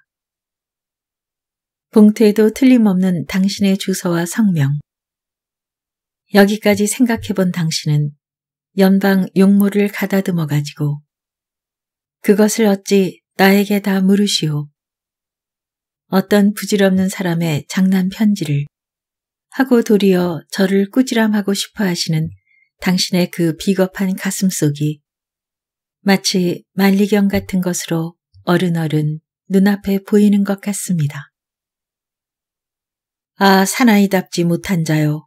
봉투에도 틀림없는 당신의 주소와 성명. 여기까지 생각해본 당신은 연방 용모를 가다듬어 가지고 그것을 어찌 나에게 다 물으시오. 어떤 부질없는 사람의 장난 편지를 하고 도리어 저를 꾸지람하고 싶어 하시는 당신의 그 비겁한 가슴속이 마치 만리경 같은 것으로 어른어른 눈앞에 보이는 것 같습니다. 아, 사나이답지 못한 자요.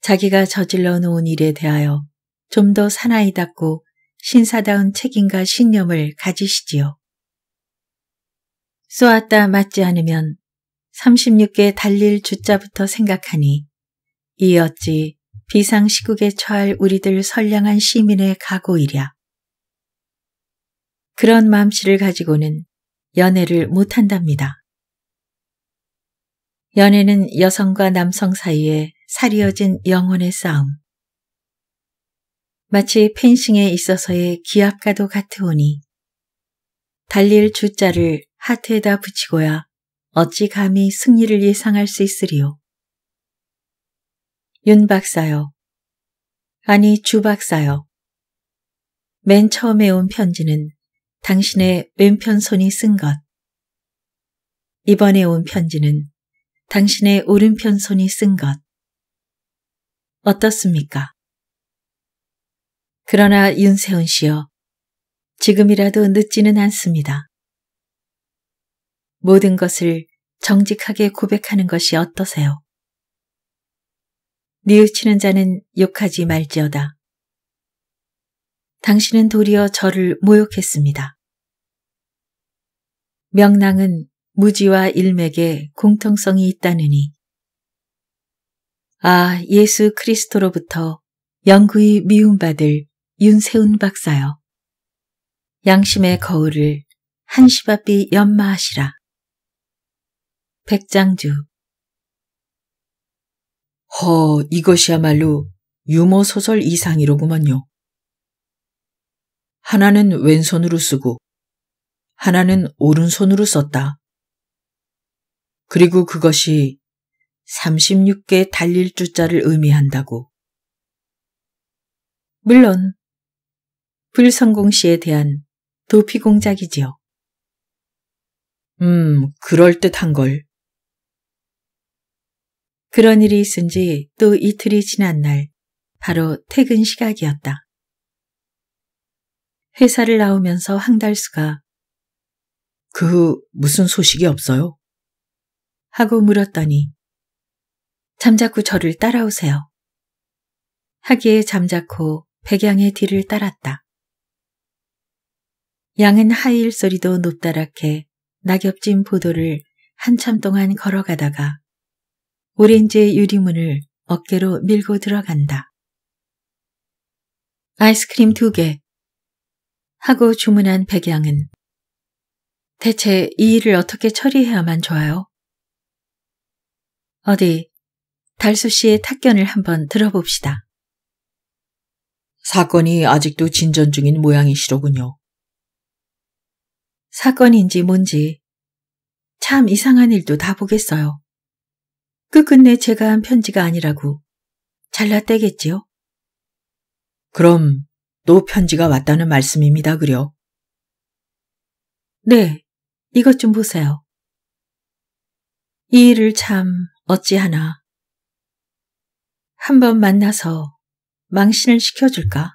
자기가 저질러 놓은 일에 대하여 좀 더 사나이답고 신사다운 책임과 신념을 가지시지요. 쏘았다 맞지 않으면 36개 달릴 주자부터 생각하니 이 어찌 비상시국에 처할 우리들 선량한 시민의 각오이랴. 그런 맘씨를 가지고는 연애를 못한답니다. 연애는 여성과 남성 사이에 사리어진 영혼의 싸움. 마치 펜싱에 있어서의 기압과도 같으오니 달릴 주자를 하트에다 붙이고야 어찌 감히 승리를 예상할 수 있으리요. 윤 박사요. 아니 주 박사요. 맨 처음에 온 편지는 당신의 왼편 손이 쓴 것. 이번에 온 편지는 당신의 오른편 손이 쓴 것. 어떻습니까? 그러나 윤세훈 씨요. 지금이라도 늦지는 않습니다. 모든 것을 정직하게 고백하는 것이 어떠세요? 뉘우치는 자는 욕하지 말지어다. 당신은 도리어 저를 모욕했습니다. 명랑은 무지와 일맥에 공통성이 있다느니 아 예수 크리스토로부터 영구히 미움받을 윤세훈 박사여 양심의 거울을 한시 바삐 연마하시라. 백장주 허, 이것이야말로 유머 소설 이상이로구만요 하나는 왼손으로 쓰고 하나는 오른손으로 썼다. 그리고 그것이 36개 달릴 주자를 의미한다고. 물론 불성공 시에 대한 도피 공작이지요. 음, 그럴듯한 걸. 그런 일이 있은 지또 이틀이 지난 날, 바로 퇴근 시각이었다. 회사를 나오면서 황달수가 그 후 무슨 소식이 없어요? 하고 물었더니 잠자코 저를 따라오세요. 하기에 잠자코 백양의 뒤를 따랐다. 양은 하이힐 소리도 높다랗게 낙엽진 보도를 한참 동안 걸어가다가 오렌지의 유리문을 어깨로 밀고 들어간다. 아이스크림 두 개. 하고 주문한 백양은 대체 이 일을 어떻게 처리해야만 좋아요? 어디 달수 씨의 탁견을 한번 들어봅시다. 사건이 아직도 진전 중인 모양이시로군요. 사건인지 뭔지 참 이상한 일도 다 보겠어요. 끝끝내 그 제가 한 편지가 아니라고 잘라떼겠지요? 그럼 또 편지가 왔다는 말씀입니다, 그려? 네, 이것 좀 보세요. 이 일을 참 어찌하나. 한번 만나서 망신을 시켜줄까?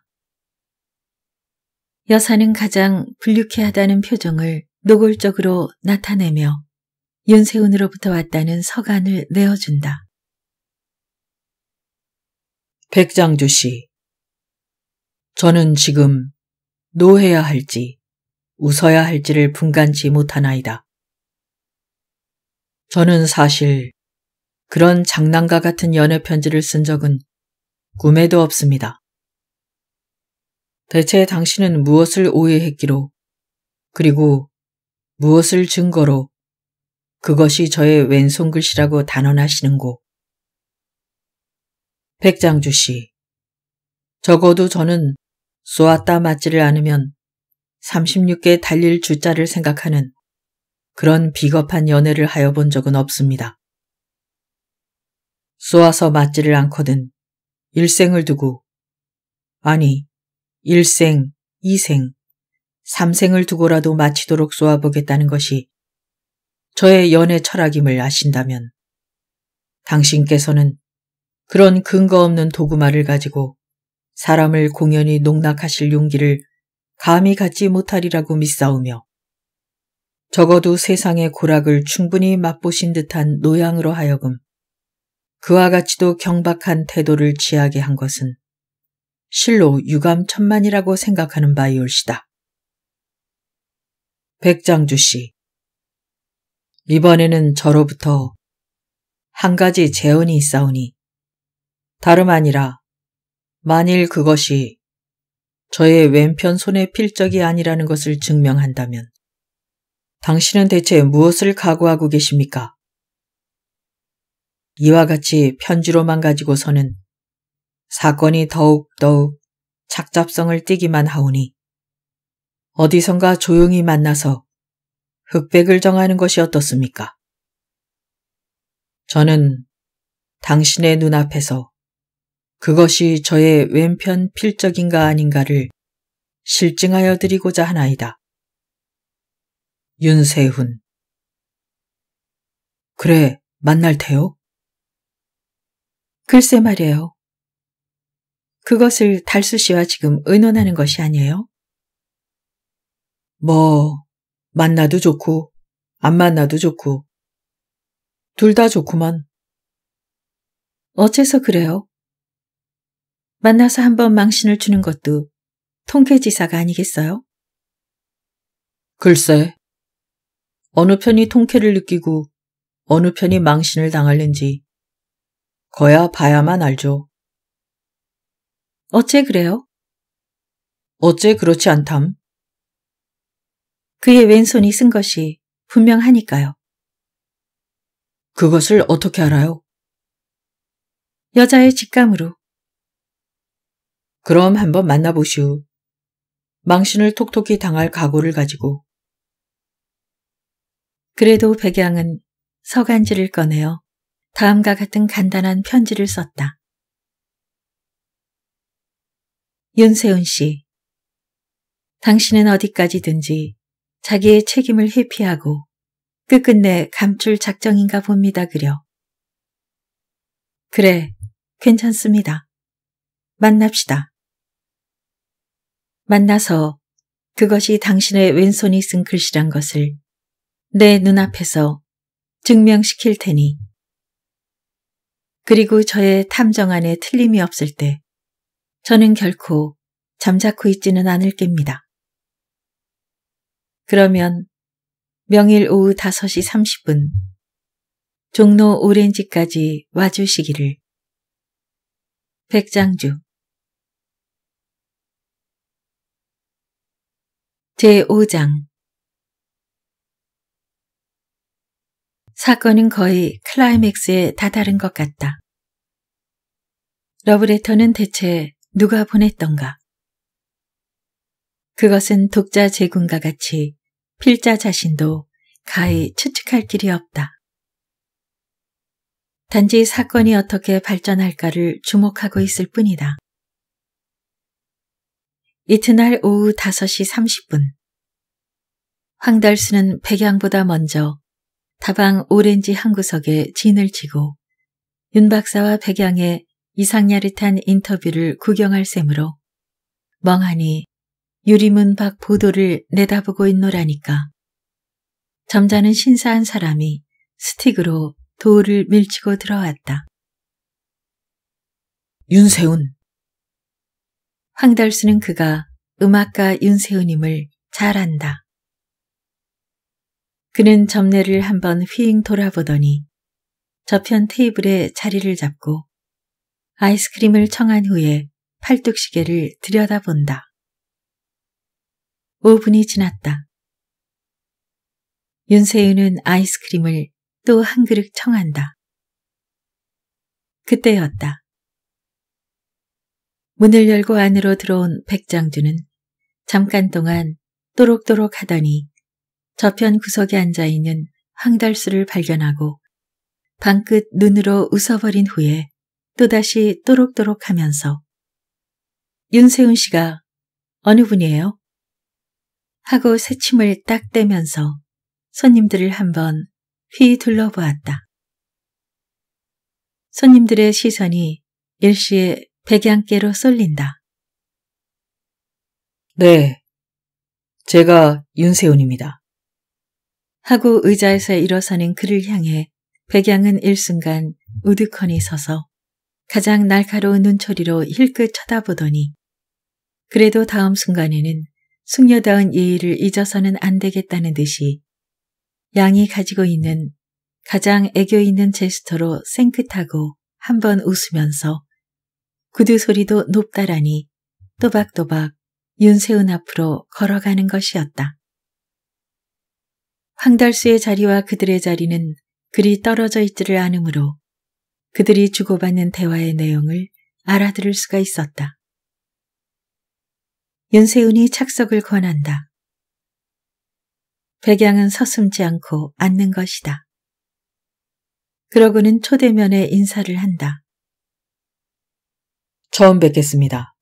여사는 가장 불쾌하다는 표정을 노골적으로 나타내며 윤세훈으로부터 왔다는 서간을 내어준다. 백장주 씨, 저는 지금 노해야 할지 웃어야 할지를 분간치 못한 아이다. 저는 사실 그런 장난과 같은 연애 편지를 쓴 적은 꿈에도 없습니다. 대체 당신은 무엇을 오해했기로, 그리고 무엇을 증거로 그것이 저의 왼손글씨라고 단언하시는 곳. 백장주 씨. 적어도 저는 쏘았다 맞지를 않으면 36개 달릴 주자를 생각하는 그런 비겁한 연애를 하여 본 적은 없습니다. 쏘아서 맞지를 않거든 일생을 두고 아니 일생, 이생, 삼생을 두고라도 마치도록 쏘아보겠다는 것이 저의 연애 철학임을 아신다면 당신께서는 그런 근거 없는 도구말을 가지고 사람을 공연히 농락하실 용기를 감히 갖지 못하리라고 믿사오며 적어도 세상의 고락을 충분히 맛보신 듯한 노양으로 하여금 그와 같이도 경박한 태도를 취하게 한 것은 실로 유감천만이라고 생각하는 바이올시다. 백장주 씨, 이번에는 저로부터 한 가지 재언이 있사오니 다름 아니라 만일 그것이 저의 왼편 손의 필적이 아니라는 것을 증명한다면 당신은 대체 무엇을 각오하고 계십니까? 이와 같이 편지로만 가지고서는 사건이 더욱더욱 착잡성을 띠기만 하오니 어디선가 조용히 만나서 흑백을 정하는 것이 어떻습니까? 저는 당신의 눈앞에서 그것이 저의 왼편 필적인가 아닌가를 실증하여 드리고자 하나이다. 윤세훈 그래, 만날 테요? 글쎄 말이에요. 그것을 달수 씨와 지금 의논하는 것이 아니에요? 뭐, 만나도 좋고 안 만나도 좋고 둘 다 좋구만. 어째서 그래요? 만나서 한번 망신을 주는 것도 통쾌지사가 아니겠어요? 글쎄, 어느 편이 통쾌를 느끼고 어느 편이 망신을 당할는지 거야 봐야만 알죠. 어째 그래요? 어째 그렇지 않담? 그의 왼손이 쓴 것이 분명하니까요. 그것을 어떻게 알아요? 여자의 직감으로. 그럼 한번 만나보시오. 망신을 톡톡히 당할 각오를 가지고. 그래도 백양은 서간지를 꺼내어 다음과 같은 간단한 편지를 썼다. 윤세훈 씨, 당신은 어디까지든지 자기의 책임을 회피하고 끝끝내 그 감출 작정인가 봅니다 그려. 그래, 괜찮습니다. 만납시다. 만나서 그것이 당신의 왼손이 쓴 글씨란 것을 내 눈앞에서 증명시킬 테니. 그리고 저의 탐정 안에 틀림이 없을 때 저는 결코 잠자코 있지는 않을 겁니다. 그러면 명일 오후 5시 30분 종로 오렌지까지 와주시기를 백장주 제5장 사건은 거의 클라이맥스에 다다른 것 같다. 러브레터는 대체 누가 보냈던가? 그것은 독자 제군과 같이 필자 자신도 가히 추측할 길이 없다. 단지 사건이 어떻게 발전할까를 주목하고 있을 뿐이다. 이튿날 오후 5시 30분 황달수는 백양보다 먼저 다방 오렌지 한 구석에 진을 치고 윤 박사와 백양의 이상야릇한 인터뷰를 구경할 셈으로 멍하니 유리문 밖 보도를 내다보고 있노라니까. 점잖은 신사한 사람이 스틱으로 도를 밀치고 들어왔다. 윤세훈 황달수는 그가 음악가 윤세훈임을 잘 안다. 그는 점례를 한번 휘잉 돌아보더니 저편 테이블에 자리를 잡고 아이스크림을 청한 후에 팔뚝시계를 들여다본다. 5분이 지났다. 윤세윤은 아이스크림을 또 한 그릇 청한다. 그때였다. 문을 열고 안으로 들어온 백장주는 잠깐 동안 또록또록 하더니 저편 구석에 앉아있는 황달수를 발견하고 방끝 눈으로 웃어버린 후에 또다시 또록또록 하면서 윤세훈 씨가 어느 분이에요? 하고 새침을 딱 떼면서 손님들을 한번 휘둘러 보았다. 손님들의 시선이 일시에 백양께로 쏠린다. 네, 제가 윤세훈입니다. 하고 의자에서 일어서는 그를 향해 백양은 일순간 우드커니 서서 가장 날카로운 눈초리로 힐끗 쳐다보더니 그래도 다음 순간에는 숙녀다운 예의를 잊어서는 안 되겠다는 듯이 양이 가지고 있는 가장 애교 있는 제스터로 생긋하고 한번 웃으면서 구두 소리도 높다라니 또박또박 윤세은 앞으로 걸어가는 것이었다. 황달수의 자리와 그들의 자리는 그리 떨어져 있지를 않으므로 그들이 주고받는 대화의 내용을 알아들을 수가 있었다. 윤세윤이 착석을 권한다. 백양은 서슴지 않고 앉는 것이다. 그러고는 초대면에 인사를 한다. 처음 뵙겠습니다.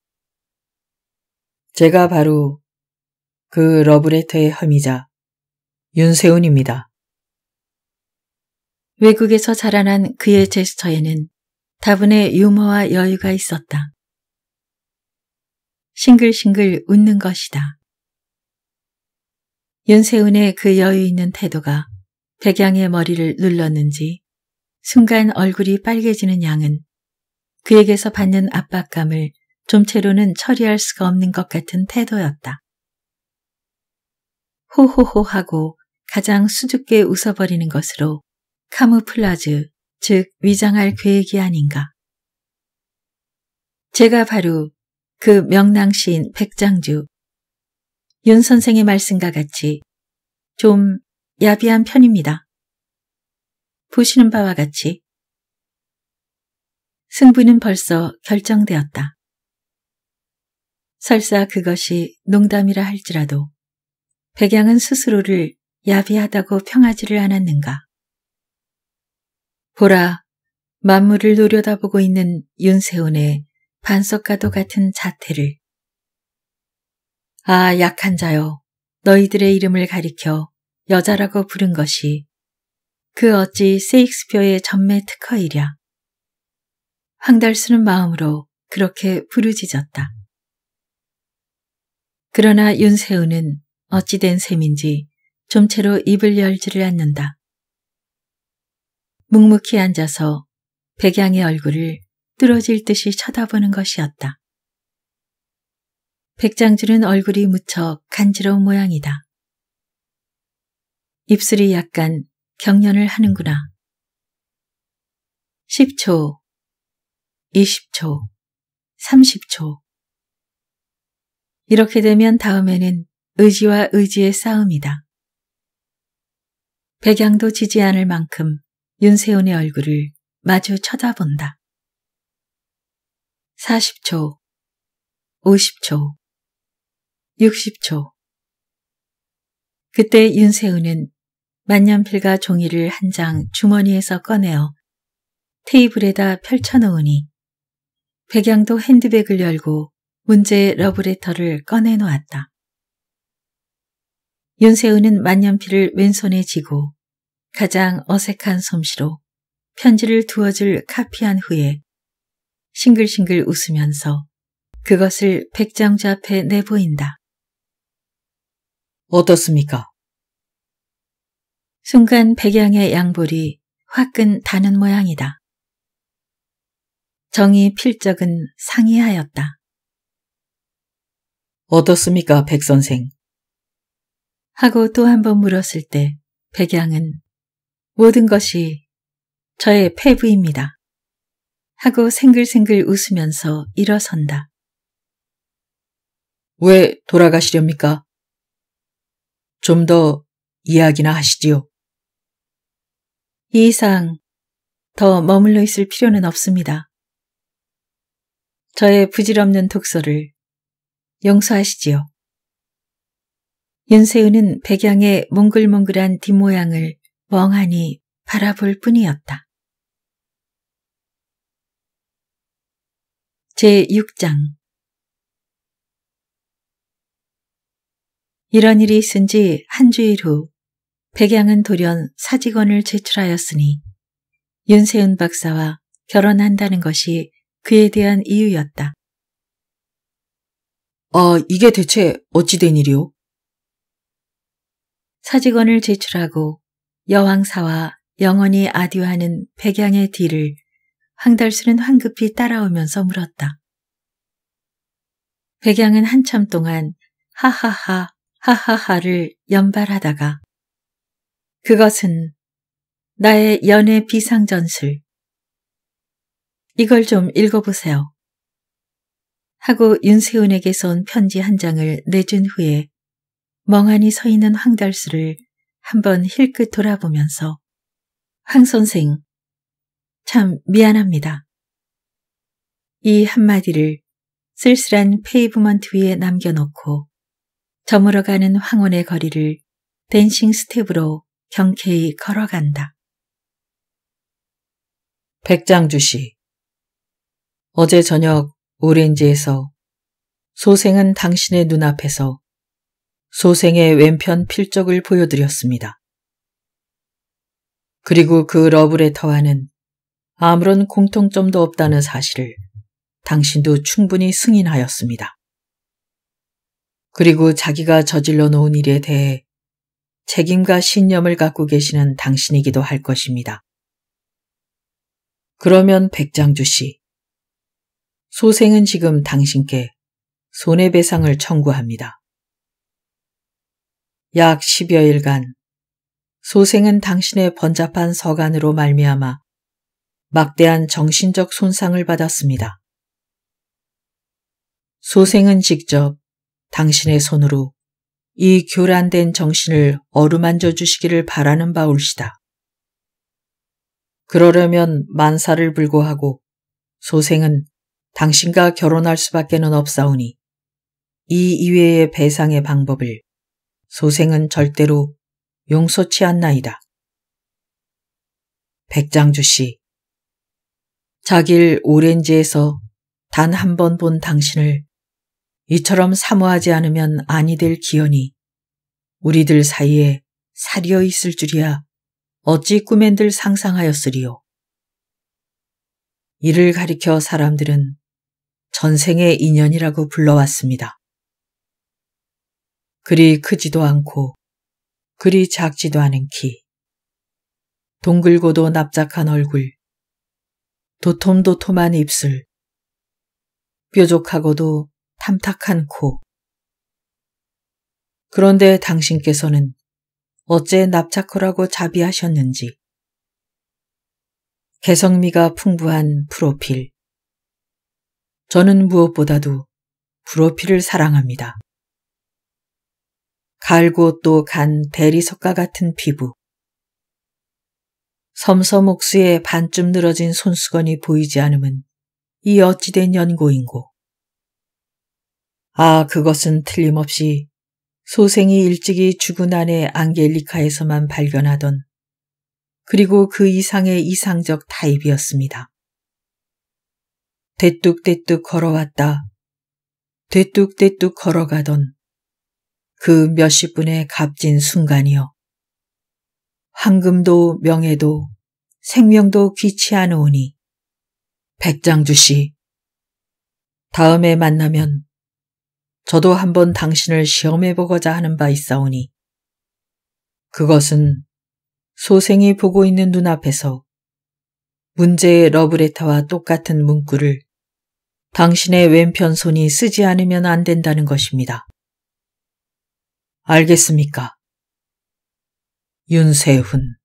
제가 바로 그 러브레터의 혐의자 윤세훈입니다. 외국에서 자라난 그의 제스처에는 다분의 유머와 여유가 있었다. 싱글싱글 웃는 것이다. 윤세훈의 그 여유 있는 태도가 백양의 머리를 눌렀는지 순간 얼굴이 빨개지는 양은 그에게서 받는 압박감을 좀채로는 처리할 수가 없는 것 같은 태도였다. 호호호 하고 가장 수줍게 웃어버리는 것으로 카무플라즈, 즉 위장할 계획이 아닌가. 제가 바로 그 명랑시인 백장주 윤 선생의 말씀과 같이 좀 야비한 편입니다. 보시는 바와 같이 승부는 벌써 결정되었다. 설사 그것이 농담이라 할지라도 백양은 스스로를 야비하다고 평하지를 않았는가. 보라, 만물을 노려다보고 있는 윤세훈의 반석과도 같은 자태를 아 약한 자여 너희들의 이름을 가리켜 여자라고 부른 것이 그 어찌 세익스피어의 전매 특허이랴. 황달수는 마음으로 그렇게 부르짖었다. 그러나 윤세우는 어찌된 셈인지 좀채로 입을 열지를 않는다. 묵묵히 앉아서 백양의 얼굴을 뚫어질 듯이 쳐다보는 것이었다. 백장줄은 얼굴이 무척 간지러운 모양이다. 입술이 약간 경련을 하는구나. 10초, 20초, 30초. 이렇게 되면 다음에는 의지와 의지의 싸움이다. 백양도 지지 않을 만큼 윤세훈의 얼굴을 마주 쳐다본다. 40초, 50초, 60초. 그때 윤세우는 만년필과 종이를 한 장 주머니에서 꺼내어 테이블에다 펼쳐놓으니 백양도 핸드백을 열고 문제의 러브레터를 꺼내놓았다. 윤세우는 만년필을 왼손에 쥐고 가장 어색한 솜씨로 편지를 두어줄 카피한 후에 싱글싱글 웃으면서 그것을 백장자 앞에 내보인다. 어떻습니까? 순간 백양의 양볼이 화끈 다는 모양이다. 정이 필적은 상의하였다 어떻습니까, 백 선생? 하고 또 한 번 물었을 때 백양은 모든 것이 저의 패부입니다. 하고 생글생글 웃으면서 일어선다. 왜 돌아가시렵니까? 좀 더 이야기나 하시지요. 이 이상 더 머물러 있을 필요는 없습니다. 저의 부질없는 독서를 용서하시지요. 윤세윤은 백양의 몽글몽글한 뒷모양을 멍하니 바라볼 뿐이었다. 제6장 이런 일이 있은 지 한 주일 후 백양은 돌연 사직원을 제출하였으니 윤세은 박사와 결혼한다는 것이 그에 대한 이유였다. 아, 이게 대체 어찌된 일이오? 사직원을 제출하고 여왕사와 영원히 아듀하는 백양의 뒤를 황달수는 황급히 따라오면서 물었다. 백양은 한참 동안 하하하, 하하하를 연발하다가 그것은 나의 연애 비상전술. 이걸 좀 읽어보세요. 하고 윤세훈에게서 온 편지 한 장을 내준 후에 멍하니 서 있는 황달수를 한번 힐끗 돌아보면서 황 선생, 참 미안합니다. 이 한마디를 쓸쓸한 페이브먼트 위에 남겨놓고 저물어가는 황혼의 거리를 댄싱 스텝으로 경쾌히 걸어간다. 백장주 씨. 어제 저녁 오렌지에서 소생은 당신의 눈앞에서 소생의 왼편 필적을 보여드렸습니다. 그리고 그 러브레터와는 아무런 공통점도 없다는 사실을 당신도 충분히 승인하였습니다. 그리고 자기가 저질러 놓은 일에 대해 책임과 신념을 갖고 계시는 당신이기도 할 것입니다. 그러면 백장주 씨, 소생은 지금 당신께 손해배상을 청구합니다. 약 10여일간 소생은 당신의 번잡한 서간으로 말미암아 막대한 정신적 손상을 받았습니다. 소생은 직접 당신의 손으로 이 교란된 정신을 어루만져 주시기를 바라는 바울시다. 그러려면 만사를 불구하고 소생은 당신과 결혼할 수밖에는 없사오니 이 이외의 배상의 방법을 소생은 절대로 용서치 않나이다. 백장주 씨, 자길 오렌지에서 단 한 번 본 당신을 이처럼 사모하지 않으면 아니 될 기연이 우리들 사이에 사려 있을 줄이야 어찌 꿈엔들 상상하였으리요. 이를 가리켜 사람들은 전생의 인연이라고 불러왔습니다. 그리 크지도 않고 그리 작지도 않은 키. 동글고도 납작한 얼굴, 도톰도톰한 입술, 뾰족하고도 탐탁한 코. 그런데 당신께서는 어째 납작하라고 자비하셨는지. 개성미가 풍부한 프로필. 저는 무엇보다도 프로필을 사랑합니다. 갈고 또 간 대리석과 같은 피부. 섬섬옥수의 반쯤 늘어진 손수건이 보이지 않음은 이 어찌된 연고인고. 아, 그것은 틀림없이 소생이 일찍이 죽은 아내 앙겔리카에서만 발견하던 그리고 그 이상의 이상적 타입이었습니다. 대뚝대뚝 걸어왔다. 대뚝대뚝 걸어가던 그 몇십 분의 값진 순간이요. 황금도 명예도 생명도 귀치 않으오니 백장주씨 다음에 만나면 저도 한번 당신을 시험해보고자 하는 바 있사오니 그것은 소생이 보고 있는 눈앞에서 문제의 러브레터와 똑같은 문구를 당신의 왼편 손이 쓰지 않으면 안 된다는 것입니다. 알겠습니까? 윤세훈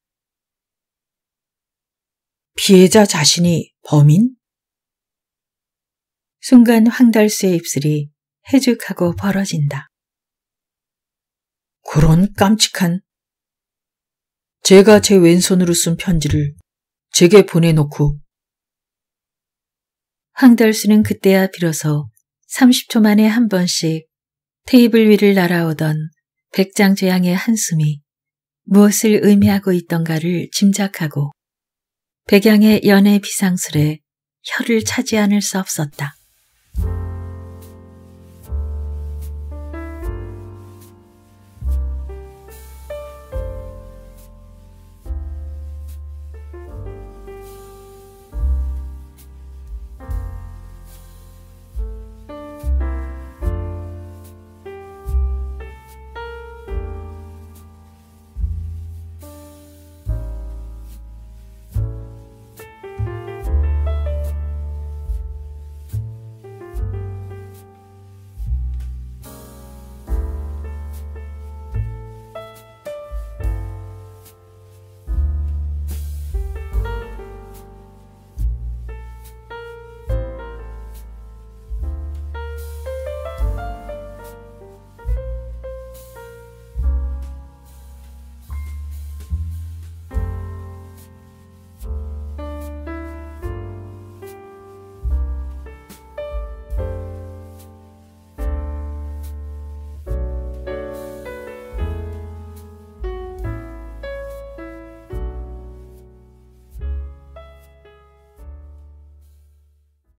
피해자 자신이 범인? 순간 황달수의 입술이 해죽하고 벌어진다. 그런 깜찍한 제가 제 왼손으로 쓴 편지를 제게 보내놓고 황달수는 그때야 비로소 30초 만에 한 번씩 테이블 위를 날아오던 백장조양의 한숨이 무엇을 의미하고 있던가를 짐작하고 백양의 연애 비상술에 혀를 차지 않을 수 없었다.